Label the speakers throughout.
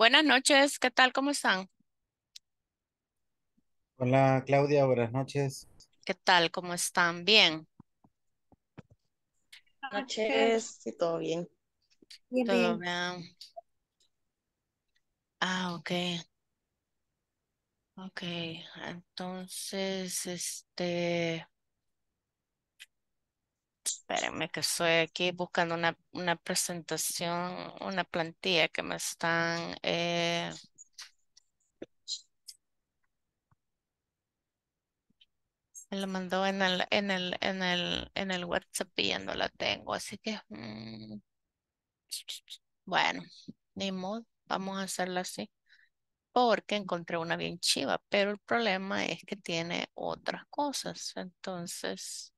Speaker 1: Buenas noches, ¿qué tal? ¿Cómo están? Hola Claudia, buenas noches.
Speaker 2: ¿Qué tal? ¿Cómo están? Bien. Buenas noches, sí, todo bien. todo bien. Ah, ok. Ok, entonces, este, Espérenme que estoy aquí buscando una, una presentación, una plantilla que me están... Eh, me lo mandó en el, en el, en el, en el WhatsApp y ya no la tengo, así que... Mm, bueno, ni modo, vamos a hacerla así. Porque encontré una bien chiva, pero el problema es que tiene otras cosas. Entonces,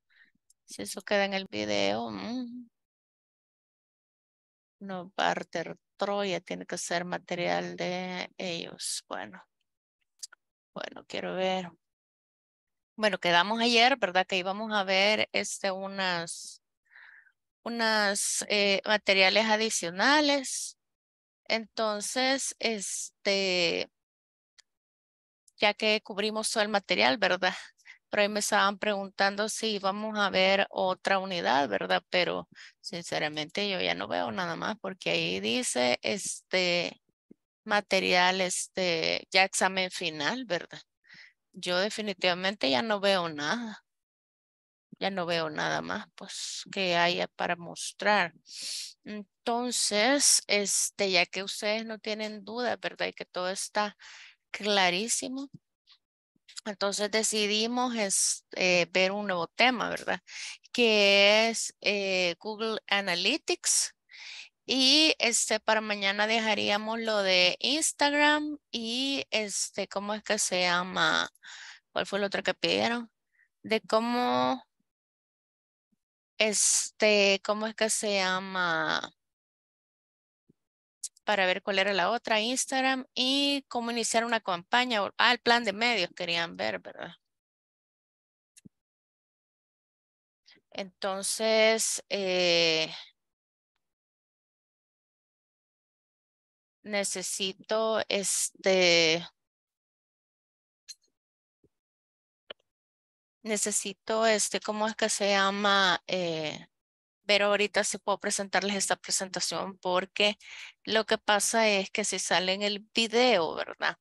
Speaker 2: si eso queda en el video, mm. no barter Troya tiene que ser material de ellos. Bueno, bueno, quiero ver. Bueno, quedamos ayer, ¿verdad? Que íbamos a ver este, unas, unas eh, materiales adicionales. Entonces, este, ya que cubrimos todo el material, ¿verdad? Por ahí me estaban preguntando si vamos a ver otra unidad, ¿verdad? Pero sinceramente yo ya no veo nada más porque ahí dice este material, este ya examen final, ¿verdad? Yo definitivamente ya no veo nada. Ya no veo nada más, pues, que haya para mostrar. Entonces, este, ya que ustedes no tienen duda, ¿verdad? Y que todo está clarísimo, entonces decidimos eh, ver un nuevo tema, ¿verdad? Que es eh, Google Analytics. Y este para mañana dejaríamos lo de Instagram y este, ¿cómo es que se llama? ¿Cuál fue el otro que pidieron? De cómo, este, ¿cómo es que se llama? para ver cuál era la otra, Instagram, y cómo iniciar una
Speaker 1: campaña. Ah, el plan de medios querían ver, ¿verdad? Entonces, eh, necesito este... Necesito este, ¿cómo es que se llama? Eh, pero ahorita se puedo presentarles esta presentación
Speaker 2: porque lo que pasa es que si sale en el video, ¿verdad?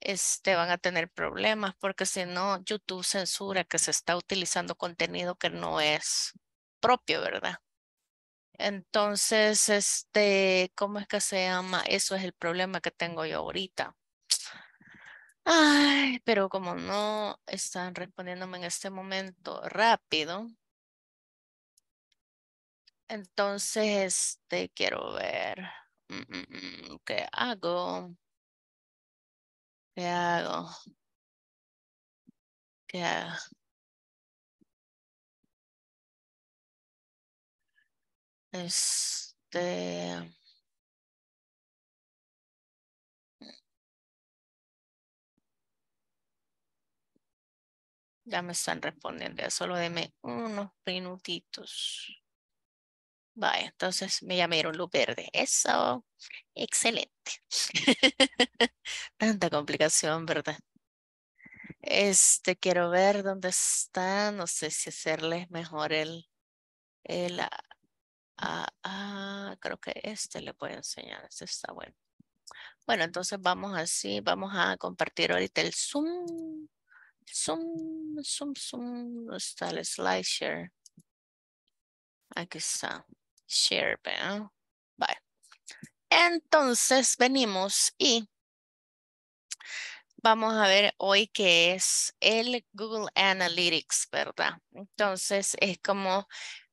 Speaker 2: Este, van a tener problemas porque si no, YouTube censura que se está utilizando contenido que no es propio, ¿verdad? Entonces, este, ¿cómo es que se llama? Eso es el problema que tengo yo ahorita. Ay, pero como no están respondiéndome en este momento
Speaker 1: rápido, entonces, este, quiero ver. Mm, mm, mm, ¿Qué hago? ¿Qué hago? ¿Qué hago? Este... Ya me están respondiendo, ya solo deme unos
Speaker 2: minutitos. Vaya, entonces me llamaron luz verde. Eso, excelente. Tanta complicación, ¿verdad? Este, quiero ver dónde está. No sé si hacerles mejor el, el creo que este le puedo enseñar. Este está bueno. Bueno, entonces vamos así, vamos a compartir ahorita el Zoom. Zoom, Zoom, Zoom. ¿Dónde está el slideshare? Aquí está. Share, Entonces venimos y vamos a ver hoy qué es el Google Analytics, ¿verdad? Entonces es como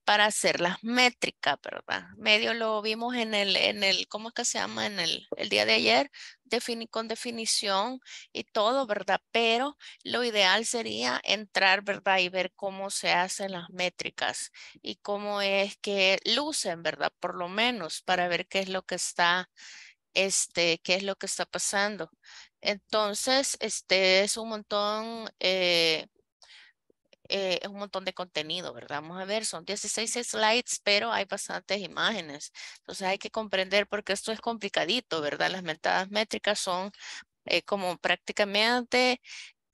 Speaker 2: para hacer las métricas, ¿verdad? Medio lo vimos en el, en el ¿cómo es que se llama? En el, el día de ayer, con definición y todo, ¿verdad? Pero lo ideal sería entrar, ¿verdad? Y ver cómo se hacen las métricas y cómo es que lucen, ¿verdad? Por lo menos para ver qué es lo que está, este, qué es lo que está pasando. Entonces, este es un montón, eh, eh, es un montón de contenido, ¿verdad? Vamos a ver, son 16 slides, pero hay bastantes imágenes. Entonces hay que comprender porque esto es complicadito, ¿verdad? Las metadas métricas son eh, como prácticamente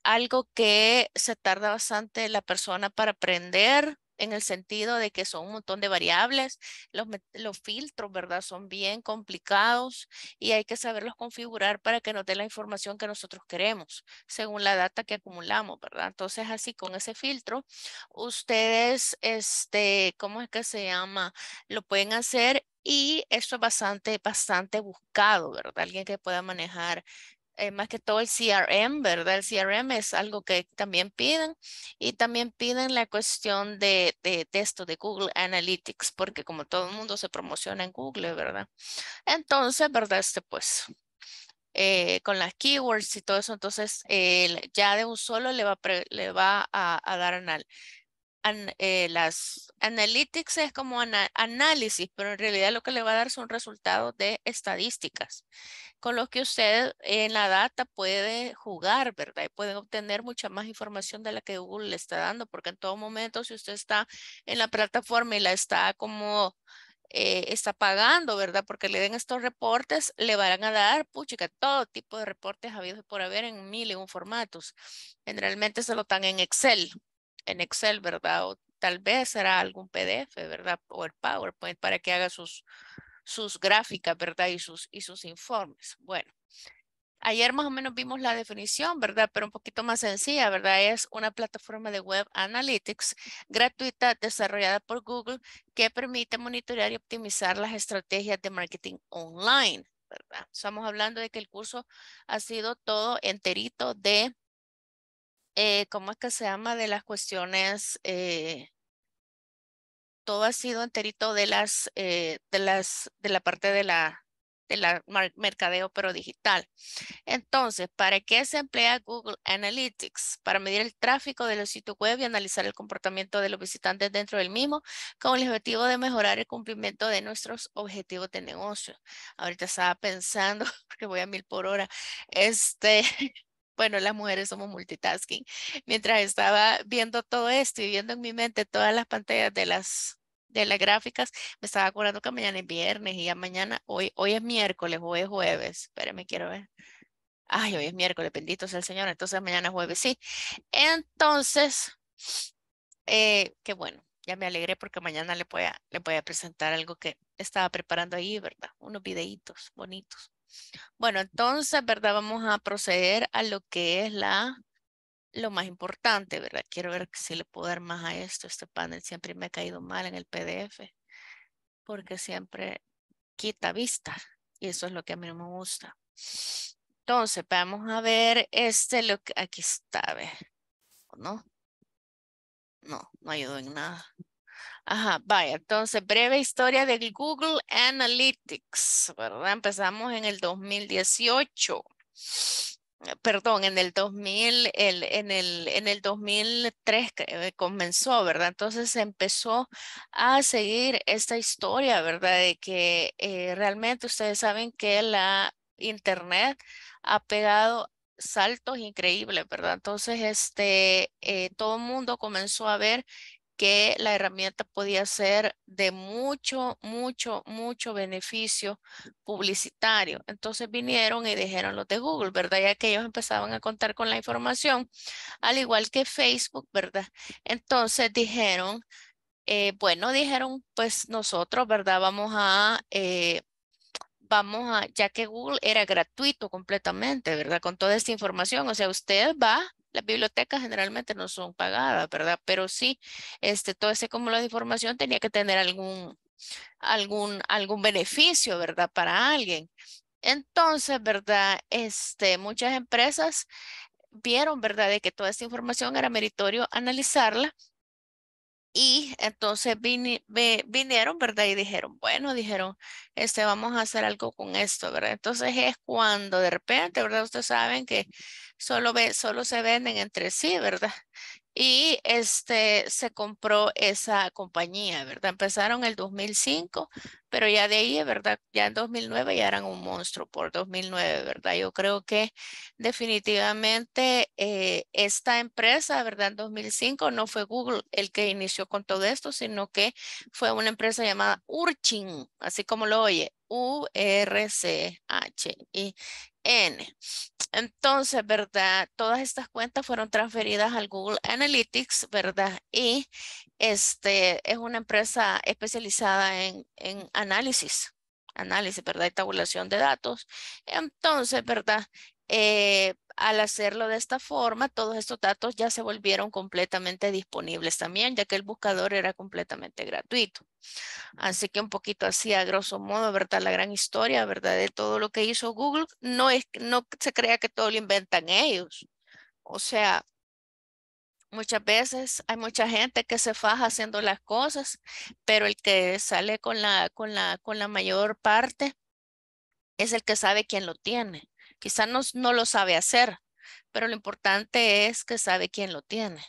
Speaker 2: algo que se tarda bastante la persona para aprender en el sentido de que son un montón de variables, los, filtros, ¿verdad? Son bien complicados y hay que saberlos configurar para que nos den la información que nosotros queremos, según la data que acumulamos, ¿verdad? Entonces, así con ese filtro, ustedes, este, ¿cómo es que se llama? Lo pueden hacer y esto es bastante, bastante buscado, ¿verdad? Alguien que pueda manejar eh, más que todo el CRM, ¿verdad? El CRM es algo que también piden y también piden la cuestión de, de, de, esto de Google Analytics, porque como todo el mundo se promociona en Google, ¿verdad? Entonces, ¿verdad? Este pues... Eh, con las keywords y todo eso, entonces ya de un solo le va, le va a, a dar anal, eh, las analytics es como análisis, pero en realidad lo que le va a dar son resultados de estadísticas, con los que usted en la data puede jugar, ¿verdad? Y puede obtener mucha más información de la que Google le está dando, porque en todo momento si usted está en la plataforma y la está como eh, está pagando, ¿verdad? Porque le den estos reportes, le van a dar, puchica, todo tipo de reportes habidos por haber en mil y un formatos. Generalmente se lo dan en Excel, en Excel, ¿verdad? O tal vez será algún PDF, ¿verdad? O el PowerPoint para que haga sus, sus gráficas, ¿verdad? Y sus, y sus informes. Bueno, ayer más o menos vimos la definición, ¿verdad? Pero un poquito más sencilla, ¿verdad? Es una plataforma de Web Analytics gratuita desarrollada por Google que permite monitorear y optimizar las estrategias de marketing online, ¿verdad? Estamos hablando de que el curso ha sido todo enterito de eh, ¿cómo es que se llama? De las cuestiones, eh, todo ha sido enterito de las, eh, de las, de la parte de la, de la mercadeo, pero digital. Entonces, ¿para qué se emplea Google Analytics? Para medir el tráfico de los sitios web y analizar el comportamiento de los visitantes dentro del mismo, con el objetivo de mejorar el cumplimiento de nuestros objetivos de negocio. Ahorita estaba pensando, porque voy a mil por hora, este... bueno, las mujeres somos multitasking. Mientras estaba viendo todo esto y viendo en mi mente todas las pantallas de las de las gráficas, me estaba acordando que mañana es viernes y ya mañana, hoy, hoy es miércoles, hoy es jueves, me quiero ver. Ay, hoy es miércoles, bendito sea el Señor, entonces mañana es jueves, sí. Entonces, eh, qué bueno, ya me alegré porque mañana le voy, a, le voy a presentar algo que estaba preparando ahí, ¿verdad? Unos videitos bonitos. Bueno, entonces, ¿verdad? Vamos a proceder a lo que es la, lo más importante, ¿verdad? Quiero ver si le puedo dar más a esto. Este panel siempre me ha caído mal en el PDF porque siempre quita vista y eso es lo que a mí no me gusta. Entonces, vamos a ver este, lo que aquí está, ¿no? No, no ayudó en nada. Ajá, vaya, entonces, breve historia del Google Analytics, ¿verdad? Empezamos en el 2018, eh, perdón, en el 2000, el, en, el, en el 2003 eh, comenzó, ¿verdad? Entonces empezó a seguir esta historia, ¿verdad? De que eh, realmente ustedes saben que la Internet ha pegado saltos increíbles, ¿verdad? Entonces, este, todo el mundo comenzó a ver que la herramienta podía ser de mucho, mucho, mucho beneficio publicitario. Entonces vinieron y dijeron los de Google, ¿verdad? Ya que ellos empezaban a contar con la información, al igual que Facebook, ¿verdad? Entonces dijeron, eh, bueno, dijeron, pues nosotros, ¿verdad? Vamos a... Eh, vamos a, ya que Google era gratuito completamente, ¿verdad? Con toda esta información, o sea, usted va las bibliotecas generalmente no son pagadas, ¿verdad? Pero sí, este, todo ese cúmulo de información tenía que tener algún, algún, algún beneficio, ¿verdad? Para alguien. Entonces, ¿verdad? Este, muchas empresas vieron, ¿verdad? De que toda esta información era meritorio analizarla y entonces vinieron, ¿verdad? Y dijeron, bueno, dijeron, este, vamos a hacer algo con esto, ¿verdad? Entonces es cuando de repente, ¿verdad? Ustedes saben que solo, ve, solo se venden entre sí, ¿verdad? y este, se compró esa compañía, ¿verdad? Empezaron el 2005, pero ya de ahí, ¿verdad? Ya en 2009 ya eran un monstruo por 2009, ¿verdad? Yo creo que definitivamente eh, esta empresa, ¿verdad? En 2005 no fue Google el que inició con todo esto, sino que fue una empresa llamada Urchin, así como lo oye, U-R-C-H-I, N. Entonces, ¿verdad? Todas estas cuentas fueron transferidas al Google Analytics, ¿verdad? Y este es una empresa especializada en, análisis, análisis, ¿verdad? Y tabulación de datos. Entonces, ¿verdad? Eh, al hacerlo de esta forma, todos estos datos ya se volvieron completamente disponibles también, ya que el buscador era completamente gratuito. Así que un poquito así, a grosso modo, ¿verdad? La gran historia, ¿verdad? De todo lo que hizo Google, no, es, no se crea que todo lo inventan ellos. O sea, muchas veces hay mucha gente que se faja haciendo las cosas, pero el que sale con la, con la, con la mayor parte es el que sabe quién lo tiene. Quizás no, lo sabe hacer, pero lo importante es que sabe quién lo tiene.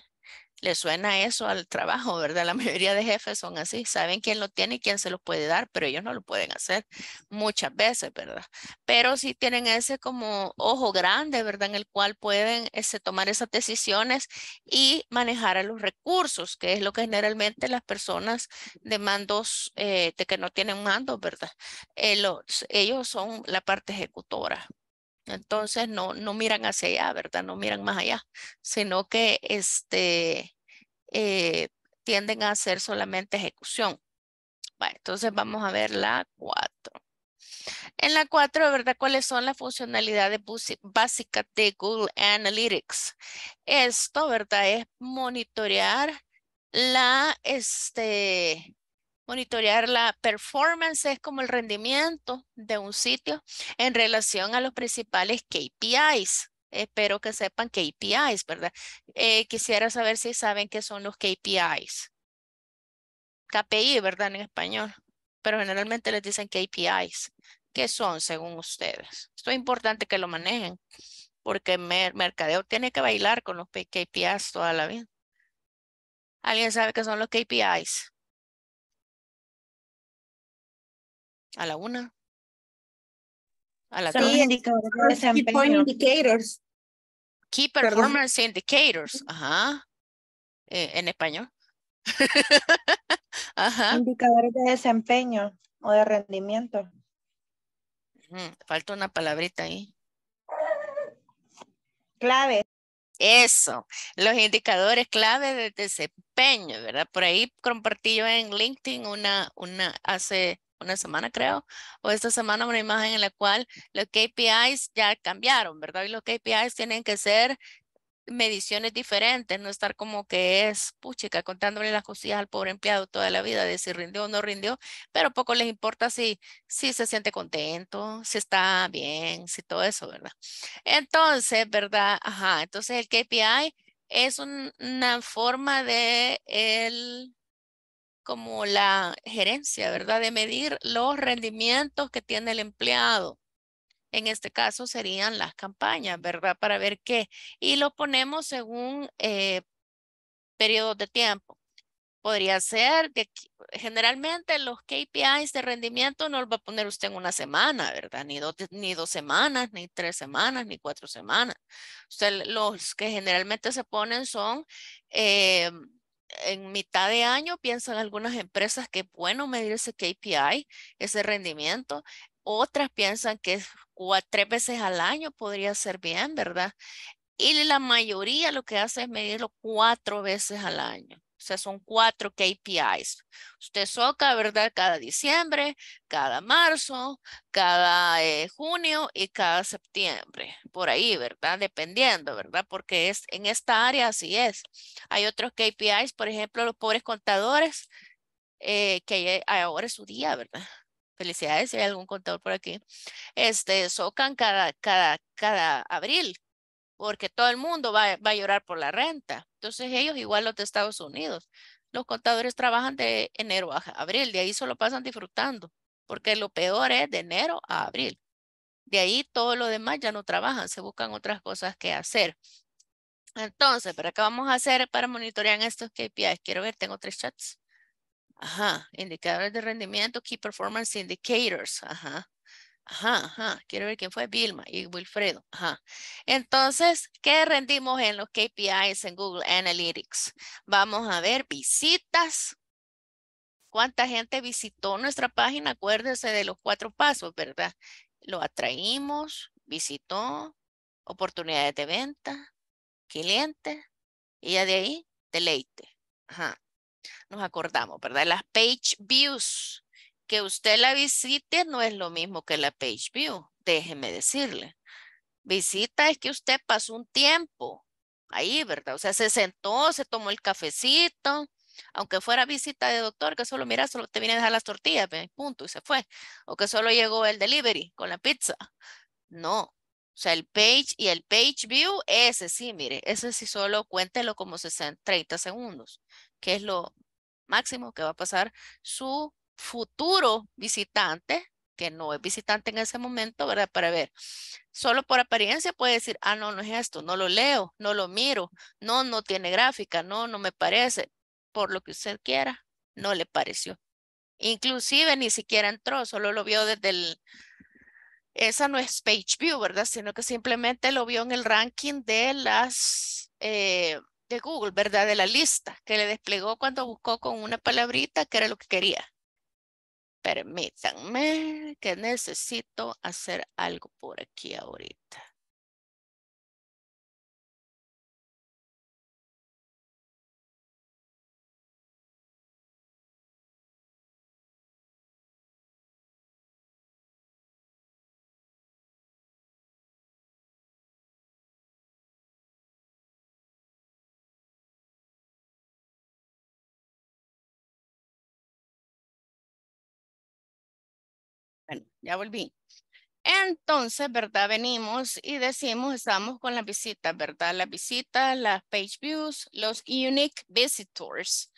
Speaker 2: Le suena eso al trabajo, ¿verdad? La mayoría de jefes son así, saben quién lo tiene y quién se lo puede dar, pero ellos no lo pueden hacer muchas veces, ¿verdad? Pero sí tienen ese como ojo grande, ¿verdad? En el cual pueden tomar esas decisiones y manejar a los recursos, que es lo que generalmente las personas eh, de mandos, que no tienen mandos, ¿verdad? Eh, ellos son la parte ejecutora, entonces no, no miran hacia allá, ¿verdad? No miran más allá, sino que este, eh, tienden a hacer solamente ejecución. entonces vamos a ver la 4. En la 4, ¿verdad? ¿Cuáles son las funcionalidades básicas de Google Analytics? Esto, ¿verdad? Es monitorear la, este, Monitorear la performance es como el rendimiento de un sitio en relación a los principales KPIs. Espero que sepan KPIs, ¿verdad? Eh, quisiera saber si saben qué son los KPIs. KPI, ¿verdad? En español. Pero generalmente les dicen KPIs. ¿Qué son según ustedes? Esto es importante que lo manejen porque
Speaker 1: mercadeo tiene que bailar con los KPIs toda la vida. ¿Alguien sabe qué son los KPIs? A la una. A la Sí, indicadores de Key point indicators.
Speaker 2: Key performance indicators. Ajá. Eh, en español. Ajá. Indicadores de desempeño o de rendimiento. Falta una palabrita ahí. Clave. Eso, los indicadores clave de desempeño, ¿verdad? Por ahí compartí yo en LinkedIn una, una, hace una semana creo, o esta semana una imagen en la cual los KPIs ya cambiaron, ¿verdad? Y los KPIs tienen que ser mediciones diferentes, no estar como que es, puchica, contándole las cosillas al pobre empleado toda la vida, de si rindió o no rindió, pero poco les importa si, si se siente contento, si está bien, si todo eso, ¿verdad? Entonces, ¿verdad? Ajá, entonces el KPI es una forma de el como la gerencia, ¿verdad? De medir los rendimientos que tiene el empleado. En este caso serían las campañas, ¿verdad? Para ver qué. Y lo ponemos según eh, periodos de tiempo. Podría ser, que generalmente los KPIs de rendimiento no los va a poner usted en una semana, ¿verdad? Ni, ni dos semanas, ni tres semanas, ni cuatro semanas. Usted, los que generalmente se ponen son... Eh, en mitad de año piensan algunas empresas que es bueno medir ese KPI, ese rendimiento. Otras piensan que tres veces al año podría ser bien, ¿verdad? Y la mayoría lo que hace es medirlo cuatro veces al año. O sea, son cuatro KPIs. Usted soca, ¿verdad? Cada diciembre, cada marzo, cada eh, junio y cada septiembre. Por ahí, ¿verdad? Dependiendo, ¿verdad? Porque es en esta área así es. Hay otros KPIs, por ejemplo, los pobres contadores, eh, que eh, ahora es su día, ¿verdad? Felicidades si hay algún contador por aquí. Este, socan cada, cada, cada abril, porque todo el mundo va, a llorar por la renta. Entonces ellos, igual los de Estados Unidos, los contadores trabajan de enero a abril, de ahí solo pasan disfrutando, porque lo peor es de enero a abril. De ahí todo lo demás ya no trabajan, se buscan otras cosas que hacer. Entonces, ¿para qué vamos a hacer para monitorear estos KPIs? Quiero ver, tengo tres chats. Ajá, indicadores de rendimiento, Key Performance Indicators. Ajá. Ajá, ajá. Quiero ver quién fue Vilma y Wilfredo. Ajá. Entonces, ¿qué rendimos en los KPIs en Google Analytics? Vamos a ver visitas. ¿Cuánta gente visitó nuestra página? Acuérdense de los cuatro pasos, ¿verdad? Lo atraímos, visitó, oportunidades de venta, cliente, y ya de ahí, deleite. Ajá. Nos acordamos, ¿verdad? Las page views que usted la visite no es lo mismo que la page view, déjeme decirle. Visita es que usted pasó un tiempo ahí, ¿verdad? O sea, se sentó, se tomó el cafecito, aunque fuera visita de doctor, que solo, mira, solo te viene a dejar las tortillas, punto, y se fue. O que solo llegó el delivery con la pizza. No. O sea, el page y el page view, ese sí, mire, ese sí solo cuéntelo como 30 segundos, que es lo máximo que va a pasar su futuro visitante, que no es visitante en ese momento, ¿verdad? Para ver, solo por apariencia puede decir, ah, no, no es esto, no lo leo, no lo miro, no, no tiene gráfica, no, no me parece, por lo que usted quiera, no le pareció. Inclusive ni siquiera entró, solo lo vio desde el, esa no es page view, ¿verdad? Sino que simplemente lo vio en el ranking de las, eh, de Google, ¿verdad? De la lista que le desplegó cuando buscó con una palabrita que era lo que quería. Permítanme que
Speaker 1: necesito hacer algo por aquí ahorita. ya volví. Entonces, ¿verdad? Venimos y decimos, estamos con la visita,
Speaker 2: ¿verdad? La visita, las page views, los unique visitors.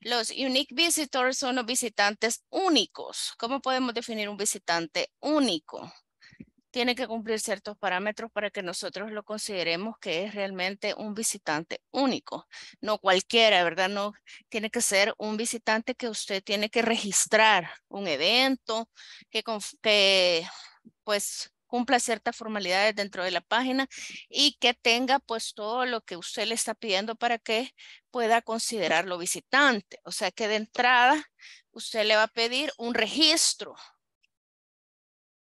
Speaker 2: Los unique visitors son los visitantes únicos. ¿Cómo podemos definir un visitante único? tiene que cumplir ciertos parámetros para que nosotros lo consideremos que es realmente un visitante único, no cualquiera, ¿verdad? No tiene que ser un visitante que usted tiene que registrar un evento, que, pues cumpla ciertas formalidades dentro de la página y que tenga pues todo lo que usted le está pidiendo para que pueda considerarlo visitante. O sea que de entrada usted le va a pedir un registro,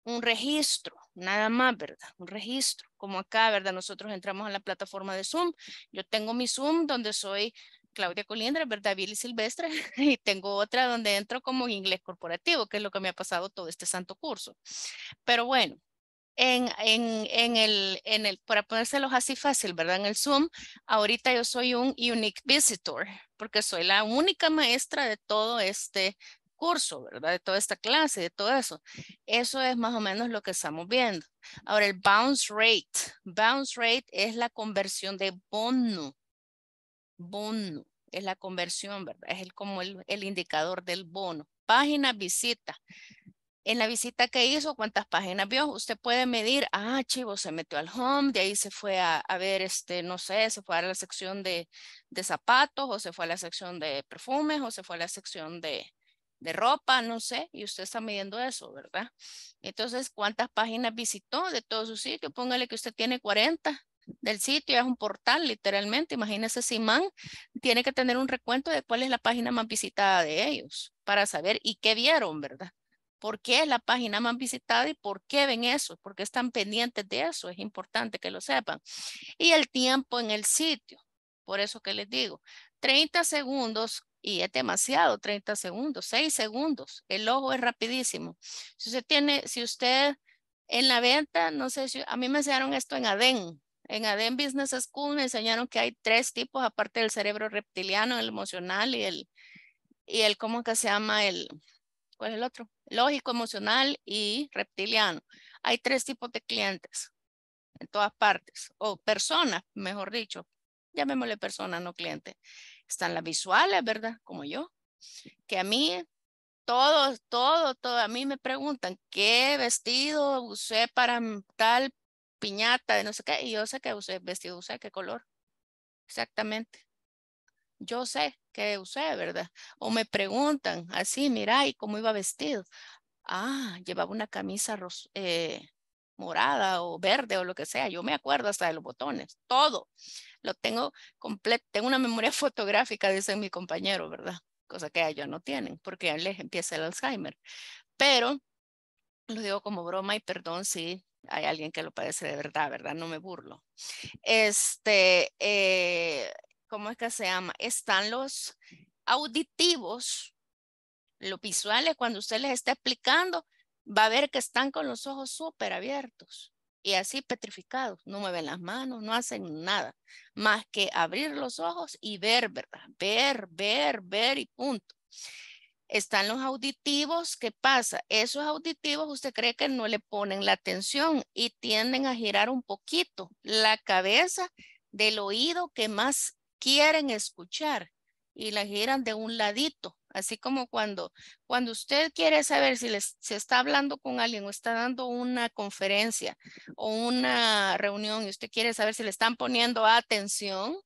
Speaker 2: un registro nada más, ¿verdad? Un registro, como acá, ¿verdad? Nosotros entramos a la plataforma de Zoom. Yo tengo mi Zoom donde soy Claudia Colindra, ¿verdad? Billy Silvestre. Y tengo otra donde entro como inglés corporativo, que es lo que me ha pasado todo este santo curso. Pero bueno, en, el, en el, para ponérselos así fácil, ¿verdad? En el Zoom, ahorita yo soy un unique visitor, porque soy la única maestra de todo este curso, ¿verdad? De toda esta clase, de todo eso. Eso es más o menos lo que estamos viendo. Ahora, el bounce rate. Bounce rate es la conversión de bono. Bono es la conversión, ¿verdad? Es el, como el, indicador del bono. Página visita. En la visita que hizo, cuántas páginas vio, usted puede medir, ah, chivo, se metió al home, de ahí se fue a, a ver, este, no sé, se fue a la sección de, de zapatos, o se fue a la sección de perfumes, o se fue a la sección de, de ropa, no sé, y usted está midiendo eso, ¿verdad? Entonces, ¿cuántas páginas visitó de todo su sitio? Póngale que usted tiene 40 del sitio, es un portal literalmente, imagínese Simán, tiene que tener un recuento de cuál es la página más visitada de ellos para saber y qué vieron, ¿verdad? ¿Por qué es la página más visitada y por qué ven eso? ¿Por qué están pendientes de eso? Es importante que lo sepan. Y el tiempo en el sitio, por eso que les digo, 30 segundos y es demasiado, 30 segundos, 6 segundos. El ojo es rapidísimo. Si usted tiene, si usted en la venta, no sé si, a mí me enseñaron esto en ADEN. En ADEN Business School me enseñaron que hay tres tipos, aparte del cerebro reptiliano, el emocional y el, y el ¿cómo que se llama? El, ¿cuál es el otro? Lógico, emocional y reptiliano. Hay tres tipos de clientes en todas partes, o personas, mejor dicho, llamémosle personas, no cliente están las visuales, ¿verdad? Como yo, que a mí todo, todo, todo, a mí me preguntan qué vestido usé para tal piñata de no sé qué, y yo sé que usé vestido, usé qué color, exactamente. Yo sé qué usé, ¿verdad? O me preguntan así, mira, ¿y cómo iba vestido? Ah, llevaba una camisa eh, morada o verde o lo que sea. Yo me acuerdo hasta de los botones, todo. Lo tengo completo, tengo una memoria fotográfica, dice mi compañero, ¿verdad? Cosa que ellos no tienen, porque ya les empieza el Alzheimer. Pero, lo digo como broma y perdón si hay alguien que lo padece de verdad, ¿verdad? No me burlo. Este, eh, ¿cómo es que se llama? Están los auditivos, los visuales, cuando usted les está explicando, va a ver que están con los ojos súper abiertos y así petrificados, no mueven las manos, no hacen nada, más que abrir los ojos y ver, ¿verdad? Ver, ver, ver y punto. Están los auditivos, ¿qué pasa? Esos auditivos usted cree que no le ponen la atención y tienden a girar un poquito la cabeza del oído que más quieren escuchar y la giran de un ladito Así como cuando, cuando usted quiere saber si se está hablando con alguien o está dando una conferencia o una reunión y usted quiere saber si le están poniendo atención,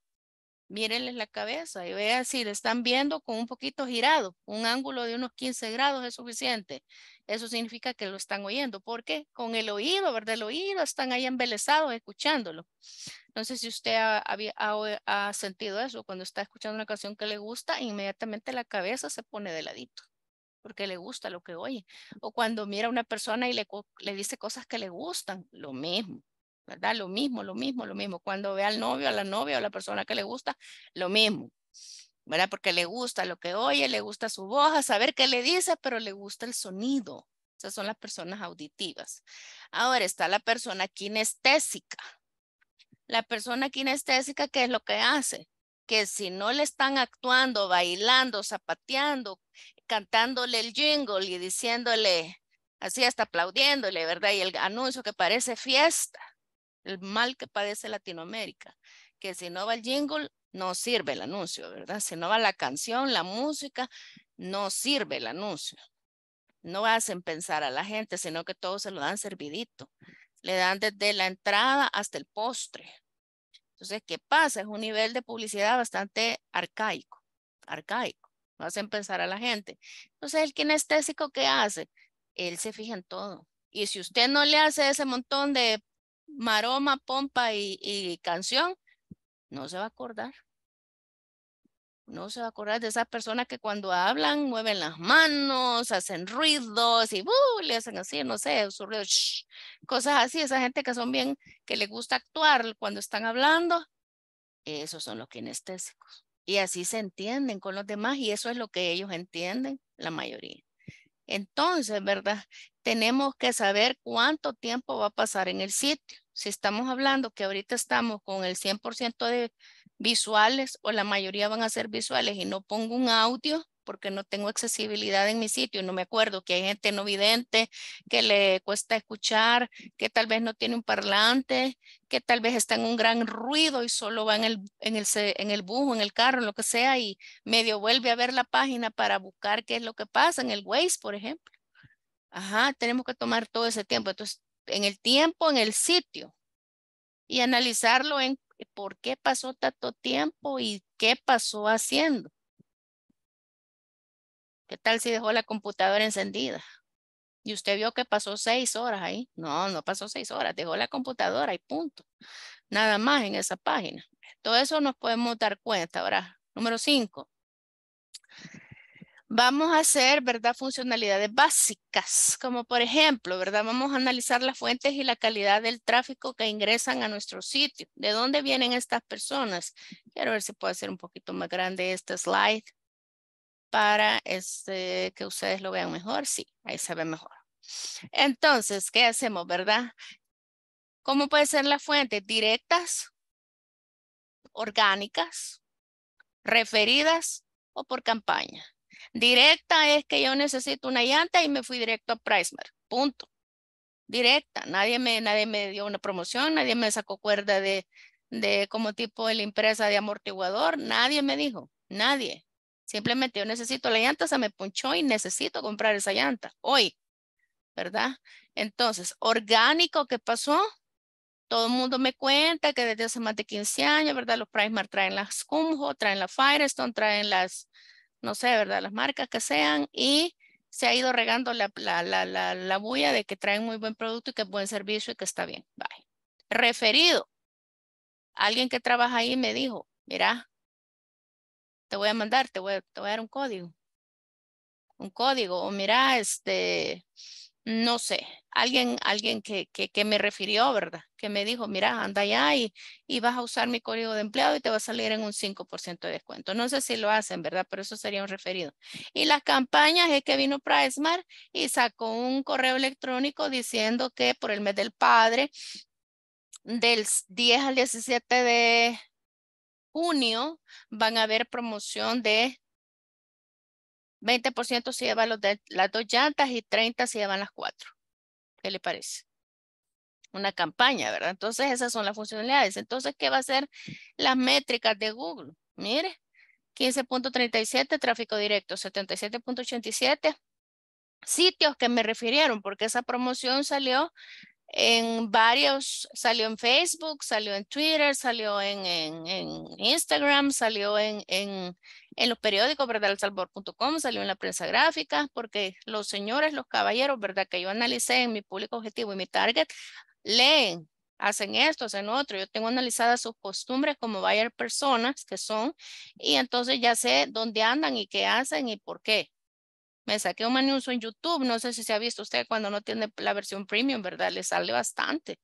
Speaker 2: mírenles la cabeza y vean si le están viendo con un poquito girado, un ángulo de unos 15 grados es suficiente. Eso significa que lo están oyendo, porque con el oído, ¿verdad? El oído están ahí embelesados escuchándolo. No sé si usted ha, sentido eso, cuando está escuchando una canción que le gusta, inmediatamente la cabeza se pone de ladito porque le gusta lo que oye. O cuando mira a una persona y le dice cosas que le gustan, lo mismo. ¿verdad? Lo mismo, lo mismo, lo mismo. Cuando ve al novio, a la novia o a la persona que le gusta, lo mismo, ¿verdad? Porque le gusta lo que oye, le gusta su voz, a saber qué le dice, pero le gusta el sonido. Esas son las personas auditivas. Ahora está la persona kinestésica. La persona kinestésica, ¿qué es lo que hace? Que si no le están actuando, bailando, zapateando, cantándole el jingle y diciéndole, así hasta aplaudiéndole, ¿verdad? Y el anuncio que parece fiesta el mal que padece Latinoamérica, que si no va el jingle, no sirve el anuncio, ¿verdad? Si no va la canción, la música, no sirve el anuncio. No hacen pensar a la gente, sino que todo se lo dan servidito. Le dan desde la entrada hasta el postre. Entonces, ¿qué pasa? Es un nivel de publicidad bastante arcaico, arcaico. No hacen pensar a la gente. Entonces, el kinestésico, ¿qué hace? Él se fija en todo. Y si usted no le hace ese montón de maroma, pompa y, canción, no se va a acordar. No se va a acordar de esas personas que cuando hablan mueven las manos, hacen ruidos y uh, le hacen así, no sé, shh, cosas así. Esa gente que son bien, que le gusta actuar cuando están hablando, esos son los kinestésicos. Y así se entienden con los demás y eso es lo que ellos entienden, la mayoría. Entonces, ¿verdad? Tenemos que saber cuánto tiempo va a pasar en el sitio. Si estamos hablando que ahorita estamos con el 100% de visuales o la mayoría van a ser visuales y no pongo un audio, porque no tengo accesibilidad en mi sitio, no me acuerdo que hay gente no vidente, que le cuesta escuchar, que tal vez no tiene un parlante, que tal vez está en un gran ruido y solo va en el, en el, en el bus, en el carro, en lo que sea, y medio vuelve a ver la página para buscar qué es lo que pasa en el Waze, por ejemplo. Ajá, tenemos que tomar todo ese tiempo. Entonces, en el tiempo, en el sitio, y analizarlo en por qué pasó tanto tiempo y qué pasó haciendo. ¿Qué tal si dejó la computadora encendida? Y usted vio que pasó seis horas ahí. No, no pasó seis horas, dejó la computadora y punto. Nada más en esa página. Todo eso nos podemos dar cuenta, ahora Número cinco. Vamos a hacer, ¿verdad? Funcionalidades básicas, como por ejemplo, ¿verdad? Vamos a analizar las fuentes y la calidad del tráfico que ingresan a nuestro sitio. ¿De dónde vienen estas personas? Quiero ver si puedo hacer un poquito más grande este slide para este, que ustedes lo vean mejor. Sí, ahí se ve mejor. Entonces, ¿qué hacemos, verdad? ¿Cómo puede ser la fuente? Directas, orgánicas, referidas o por campaña. Directa es que yo necesito una llanta y me fui directo a Pricemer. Punto. Directa. Nadie me, nadie me dio una promoción, nadie me sacó cuerda de, de como tipo de la empresa de amortiguador. Nadie me dijo. Nadie. Simplemente yo necesito la llanta, se me ponchó y necesito comprar esa llanta hoy, ¿verdad? Entonces, orgánico, ¿qué pasó? Todo el mundo me cuenta que desde hace más de 15 años, ¿verdad? Los Primark traen las Kumho, traen las Firestone, traen las, no sé, ¿verdad? Las marcas que sean y se ha ido regando la, la, la, la bulla de que traen muy buen producto y que es buen servicio y que está bien. Bye. Referido. Alguien que trabaja ahí me dijo, mira, te voy a mandar, te voy, a dar un código. Un código, o mira, este, no sé, alguien, alguien que, que, me refirió, ¿verdad? Que me dijo, mira, anda allá y, vas a usar mi código de empleado y te va a salir en un 5% de descuento. No sé si lo hacen, ¿verdad? Pero eso sería un referido. Y las campañas es que vino Mart y sacó un correo electrónico diciendo que por el mes del padre, del 10 al 17 de junio van a haber promoción de 20% si llevan las dos llantas y 30 si llevan las cuatro. ¿Qué le parece? Una campaña, ¿verdad? Entonces esas son las funcionalidades. Entonces, ¿qué va a ser las métricas de Google? Mire, 15.37 tráfico directo, 77.87 sitios que me refirieron, porque esa promoción salió en varios, salió en Facebook, salió en Twitter, salió en, Instagram, salió en, los periódicos, ¿verdad? El salvor.com, salió en la prensa gráfica, porque los señores, los caballeros, ¿verdad? Que yo analicé en mi público objetivo y mi target, leen, hacen esto, hacen otro. Yo tengo analizadas sus costumbres como buyer personas que son, y entonces ya sé dónde andan y qué hacen y por qué. Me saqué un anuncio en YouTube, no sé si se ha visto usted cuando no tiene la versión premium, ¿verdad? Le sale bastante,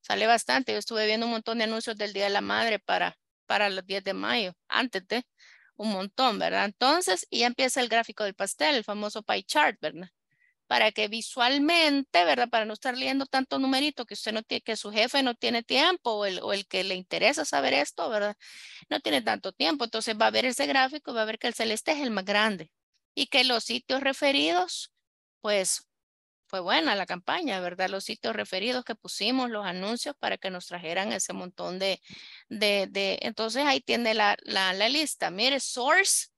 Speaker 2: sale bastante. Yo estuve viendo un montón de anuncios del Día de la Madre para, para los 10 de mayo, antes de un montón, ¿verdad? Entonces, y ya empieza el gráfico del pastel, el famoso pie chart, ¿verdad? Para que visualmente, ¿verdad? Para no estar leyendo tanto numerito que usted no tiene, que su jefe no tiene tiempo o el, o el que le interesa saber esto, ¿verdad? No tiene tanto tiempo. Entonces va a ver ese gráfico, va a ver que el celeste es el más grande y que los sitios referidos, pues fue buena la campaña, ¿verdad? Los sitios referidos que pusimos, los anuncios para que nos trajeran ese montón de, de, de entonces ahí tiene la, la, la, lista. Mire, source,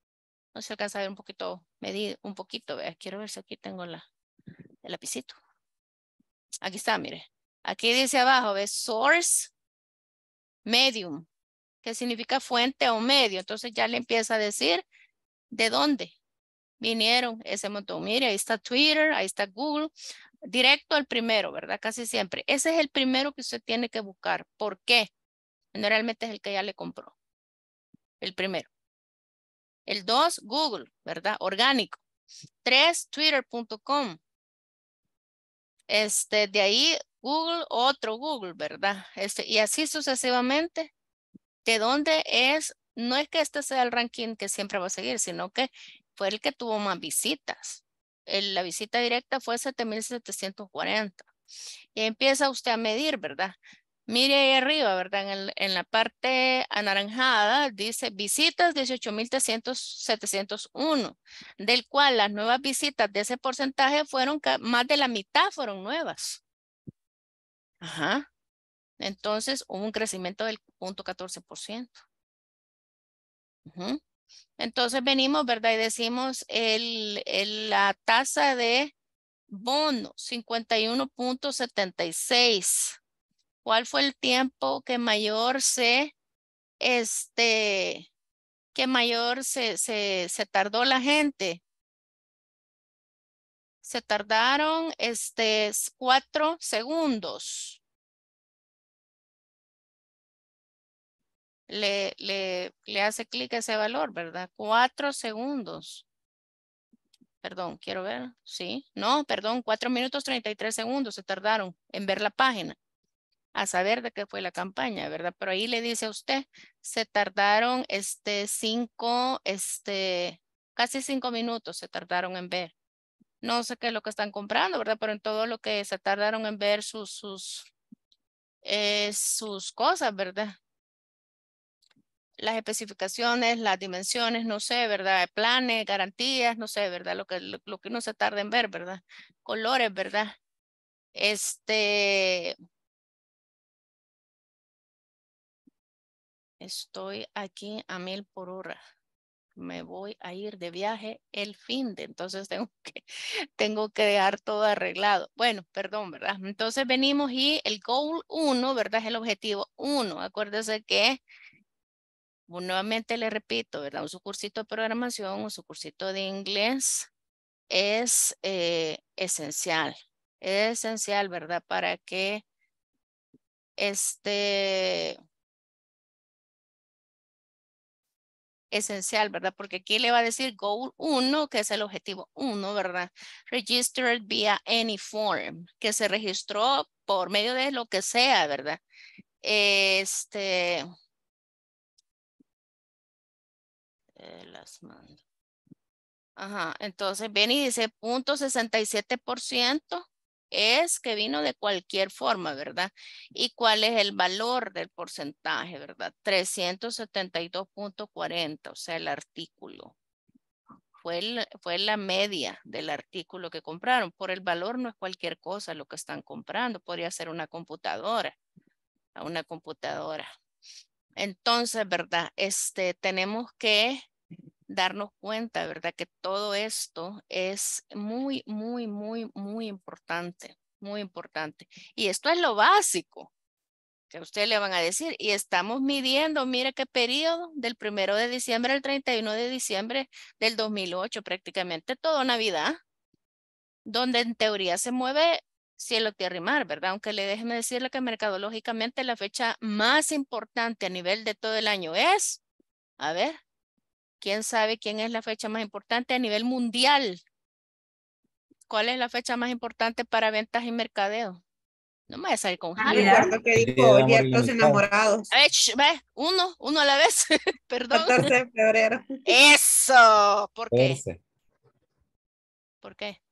Speaker 2: no se alcanza a ver un poquito, medir un poquito, quiero ver si aquí tengo la, el lapicito. Aquí está, mire. Aquí dice abajo, ¿ves? Source, medium, que significa fuente o medio. Entonces ya le empieza a decir de dónde, vinieron ese montón. Mire, ahí está Twitter, ahí está Google, directo al primero, ¿verdad? Casi siempre. Ese es el primero que usted tiene que buscar. ¿Por qué? Generalmente
Speaker 1: es el que ya le compró. El primero. El dos, Google, ¿verdad? Orgánico. Tres, twitter.com.
Speaker 2: Este, de ahí, Google, otro Google, ¿verdad? Este, y así sucesivamente. ¿De dónde es? No es que este sea el ranking que siempre va a seguir, sino que fue el que tuvo más visitas. la visita directa fue 7740. Y empieza usted a medir, ¿verdad? Mire ahí arriba, ¿verdad? En, la parte anaranjada dice visitas 18.701, del cual las nuevas visitas de ese porcentaje fueron, más de la mitad fueron nuevas. Ajá. Entonces hubo un crecimiento del 0.14%. por ciento entonces venimos, ¿verdad? Y decimos el, la tasa de bono, 51.76. ¿Cuál fue el tiempo que mayor se, este, que mayor se, se, tardó la
Speaker 1: gente? Se tardaron, este, cuatro segundos. le, le, hace clic a ese valor, ¿verdad? Cuatro segundos.
Speaker 2: Perdón, quiero ver. Sí, no, perdón, cuatro minutos treinta y tres segundos se tardaron en ver la página a saber de qué fue la campaña, ¿verdad? Pero ahí le dice a usted, se tardaron este cinco, este, casi cinco minutos se tardaron en ver. No sé qué es lo que están comprando, ¿verdad? Pero en todo lo que se tardaron en ver sus, sus, eh, sus cosas, ¿verdad? las especificaciones, las dimensiones, no sé, ¿verdad? Planes, garantías,
Speaker 1: no sé, ¿verdad? Lo que, lo, que uno se tarda en ver, ¿verdad? Colores, ¿verdad? Este... Estoy aquí a mil por hora me voy a ir de viaje
Speaker 2: el fin de, entonces tengo que, tengo que dejar todo arreglado. Bueno, perdón, ¿verdad? Entonces venimos y el goal uno, ¿verdad? Es el objetivo uno, Acuérdese que nuevamente le repito, ¿verdad? Un cursito de programación, un cursito de inglés es eh, esencial, es esencial,
Speaker 1: ¿verdad? Para que este esencial, ¿verdad? Porque aquí le va a decir goal
Speaker 2: 1, que es el objetivo 1, ¿verdad? Registered via any form, que se registró por medio de lo que sea, ¿verdad? Este,
Speaker 1: las mando. Ajá, entonces ven y dice 0.67% es que
Speaker 2: vino de cualquier forma, ¿verdad? ¿Y cuál es el valor del porcentaje, verdad? 372.40, o sea, el artículo. Fue, fue la media del artículo que compraron. Por el valor no es cualquier cosa lo que están comprando, podría ser una computadora, a una computadora. Entonces, ¿verdad? Este, tenemos que darnos cuenta, ¿verdad? Que todo esto es muy, muy, muy, muy importante, muy importante. Y esto es lo básico que ustedes le van a decir. Y estamos midiendo, mire qué periodo, del primero de diciembre al 31 de diciembre del 2008, prácticamente todo Navidad, donde en teoría se mueve cielo, tierra y mar, ¿verdad? Aunque le déjeme decirle que mercadológicamente la fecha más importante a nivel de todo el año es, a ver, ¿Quién sabe quién es la fecha más importante a nivel mundial? ¿Cuál es la fecha más importante para ventas y mercadeo? No me voy a salir con ah, que dijo Enamorados. A ver,
Speaker 1: uno, uno a la vez. Perdón. 14 febrero. Eso. ¿Por qué? ¿Por qué?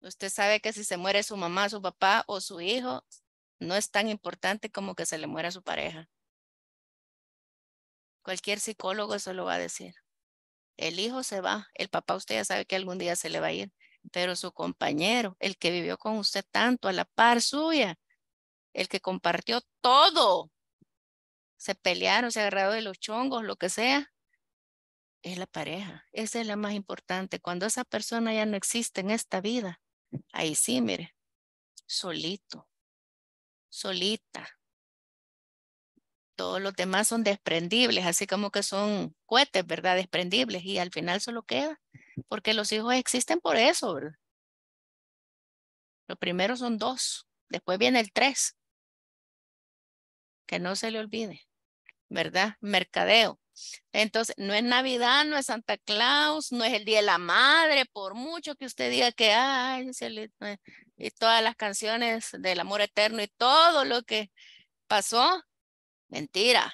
Speaker 1: Usted
Speaker 2: sabe que si se muere su mamá, su papá o su hijo, no es tan importante como que se le muera su pareja. Cualquier psicólogo eso lo va a decir. El hijo se va, el papá usted ya sabe que algún día se le va a ir, pero su compañero, el que vivió con usted tanto a la par suya, el que compartió todo, se pelearon, se agarraron de los chongos, lo que sea, es la pareja. Esa es la más importante. Cuando esa persona ya no existe en esta vida, ahí sí, mire, solito, solita, todos los demás son desprendibles, así como que son cohetes, ¿verdad? Desprendibles
Speaker 1: y al final solo queda, porque los hijos existen por eso, ¿verdad? Lo primero son dos, después viene el tres,
Speaker 2: que no se le olvide, ¿verdad? Mercadeo. Entonces, no es Navidad, no es Santa Claus, no es el Día de la Madre, por mucho que usted diga que, ay, eh", y todas las canciones del amor eterno y todo lo que pasó, Mentira.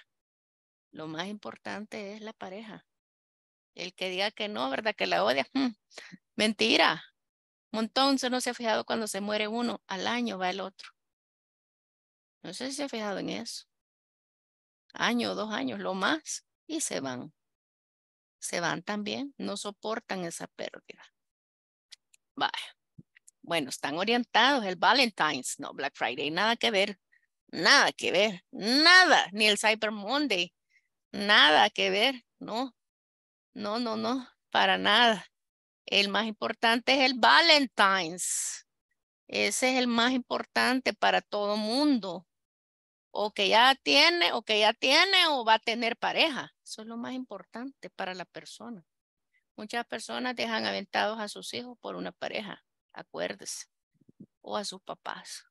Speaker 2: Lo más importante es la pareja. El que diga que no, ¿verdad? Que la odia. Mm, mentira. montón se no se ha fijado cuando se muere uno, al año va el otro. No sé si se ha fijado en eso. Año, dos años, lo más, y se van. Se van también, no soportan esa pérdida. Vaya. Bueno, están orientados el Valentine's, no Black Friday, nada que ver. Nada que ver, nada, ni el Cyber Monday, nada que ver, no, no, no, no, para nada. El más importante es el Valentine's. Ese es el más importante para todo mundo. O que ya tiene, o que ya tiene, o va a tener pareja. Eso es lo más importante para la persona. Muchas personas dejan aventados a sus hijos por una pareja, acuérdese, o a sus papás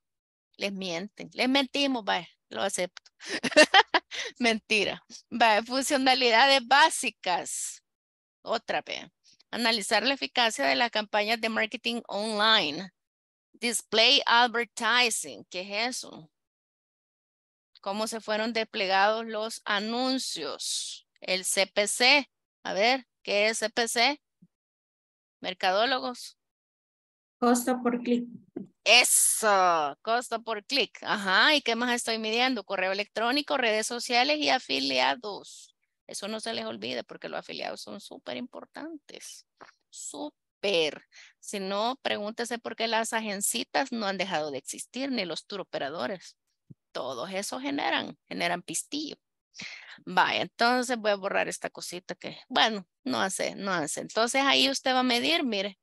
Speaker 2: les mienten, les mentimos, Vale, lo acepto. Mentira. Vale, funcionalidades básicas. Otra vez. Analizar la eficacia de las campañas de marketing online. Display advertising. ¿Qué es eso? Cómo se fueron desplegados los anuncios. El CPC. A ver, ¿qué es CPC? Mercadólogos.
Speaker 1: Costo por clic.
Speaker 2: Eso, costo por clic. Ajá, ¿y qué más estoy midiendo? Correo electrónico, redes sociales y afiliados. Eso no se les olvide porque los afiliados son súper importantes. Súper. Si no, pregúntese por qué las agencitas no han dejado de existir, ni los tour operadores. Todos esos generan, generan pistillo. Vaya, entonces voy a borrar esta cosita que, bueno, no hace, no hace. Entonces ahí usted va a medir, mire,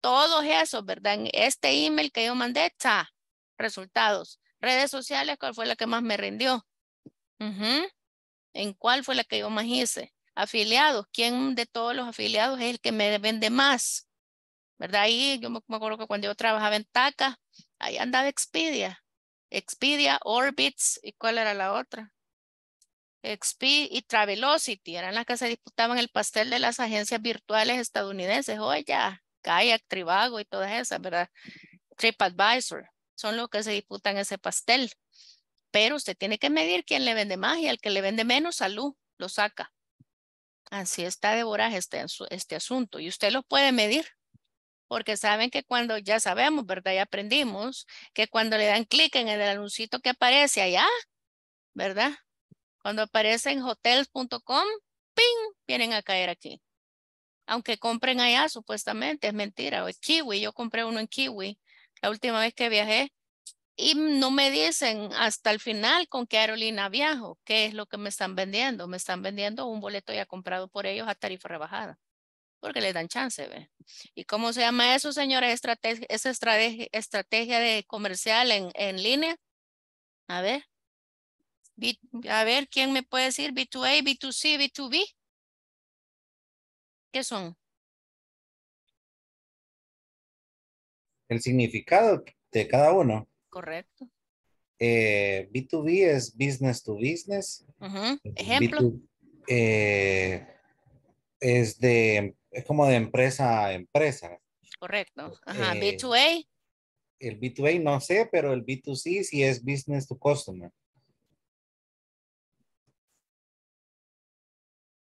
Speaker 2: todos esos, ¿verdad? En este email que yo mandé, está resultados. Redes sociales, ¿cuál fue la que más me rindió? ¿En cuál fue la que yo más hice? Afiliados, ¿quién de todos los afiliados es el que me vende más? ¿Verdad? Ahí yo me, acuerdo que cuando yo trabajaba en TACA, ahí andaba Expedia. Expedia, Orbitz, ¿y cuál era la otra? Expedia y Travelocity eran las que se disputaban el pastel de las agencias virtuales estadounidenses. Oye, ya. Kayak, Tribago y todas esas, ¿verdad? TripAdvisor, son los que se disputan ese pastel. Pero usted tiene que medir quién le vende más y al que le vende menos, salud, lo saca. Así está de este, este asunto. Y usted lo puede medir porque saben que cuando ya sabemos, ¿verdad? Ya aprendimos que cuando le dan clic en el anuncio que aparece allá, ¿verdad? Cuando aparece en hotels.com, ¡ping! Vienen a caer aquí aunque compren allá supuestamente, es mentira, o es Kiwi, yo compré uno en Kiwi la última vez que viajé y no me dicen hasta el final con qué aerolínea viajo, qué es lo que me están vendiendo, me están vendiendo un boleto ya comprado por ellos a tarifa rebajada, porque les dan chance, ¿ve? ¿Y cómo se llama eso, señores? Estrategia, esa estrategia, de comercial en, en línea. A ver,
Speaker 1: a ver, ¿quién me puede decir? B2A, B2C, B2B. ¿Qué son? El significado de cada uno. Correcto. B2B eh, es business
Speaker 2: to business. Ejemplo. Eh, es
Speaker 1: como de empresa a empresa.
Speaker 2: Correcto. Ajá. Eh, B2A.
Speaker 1: El B2A no sé, pero el B2C sí es business to customer.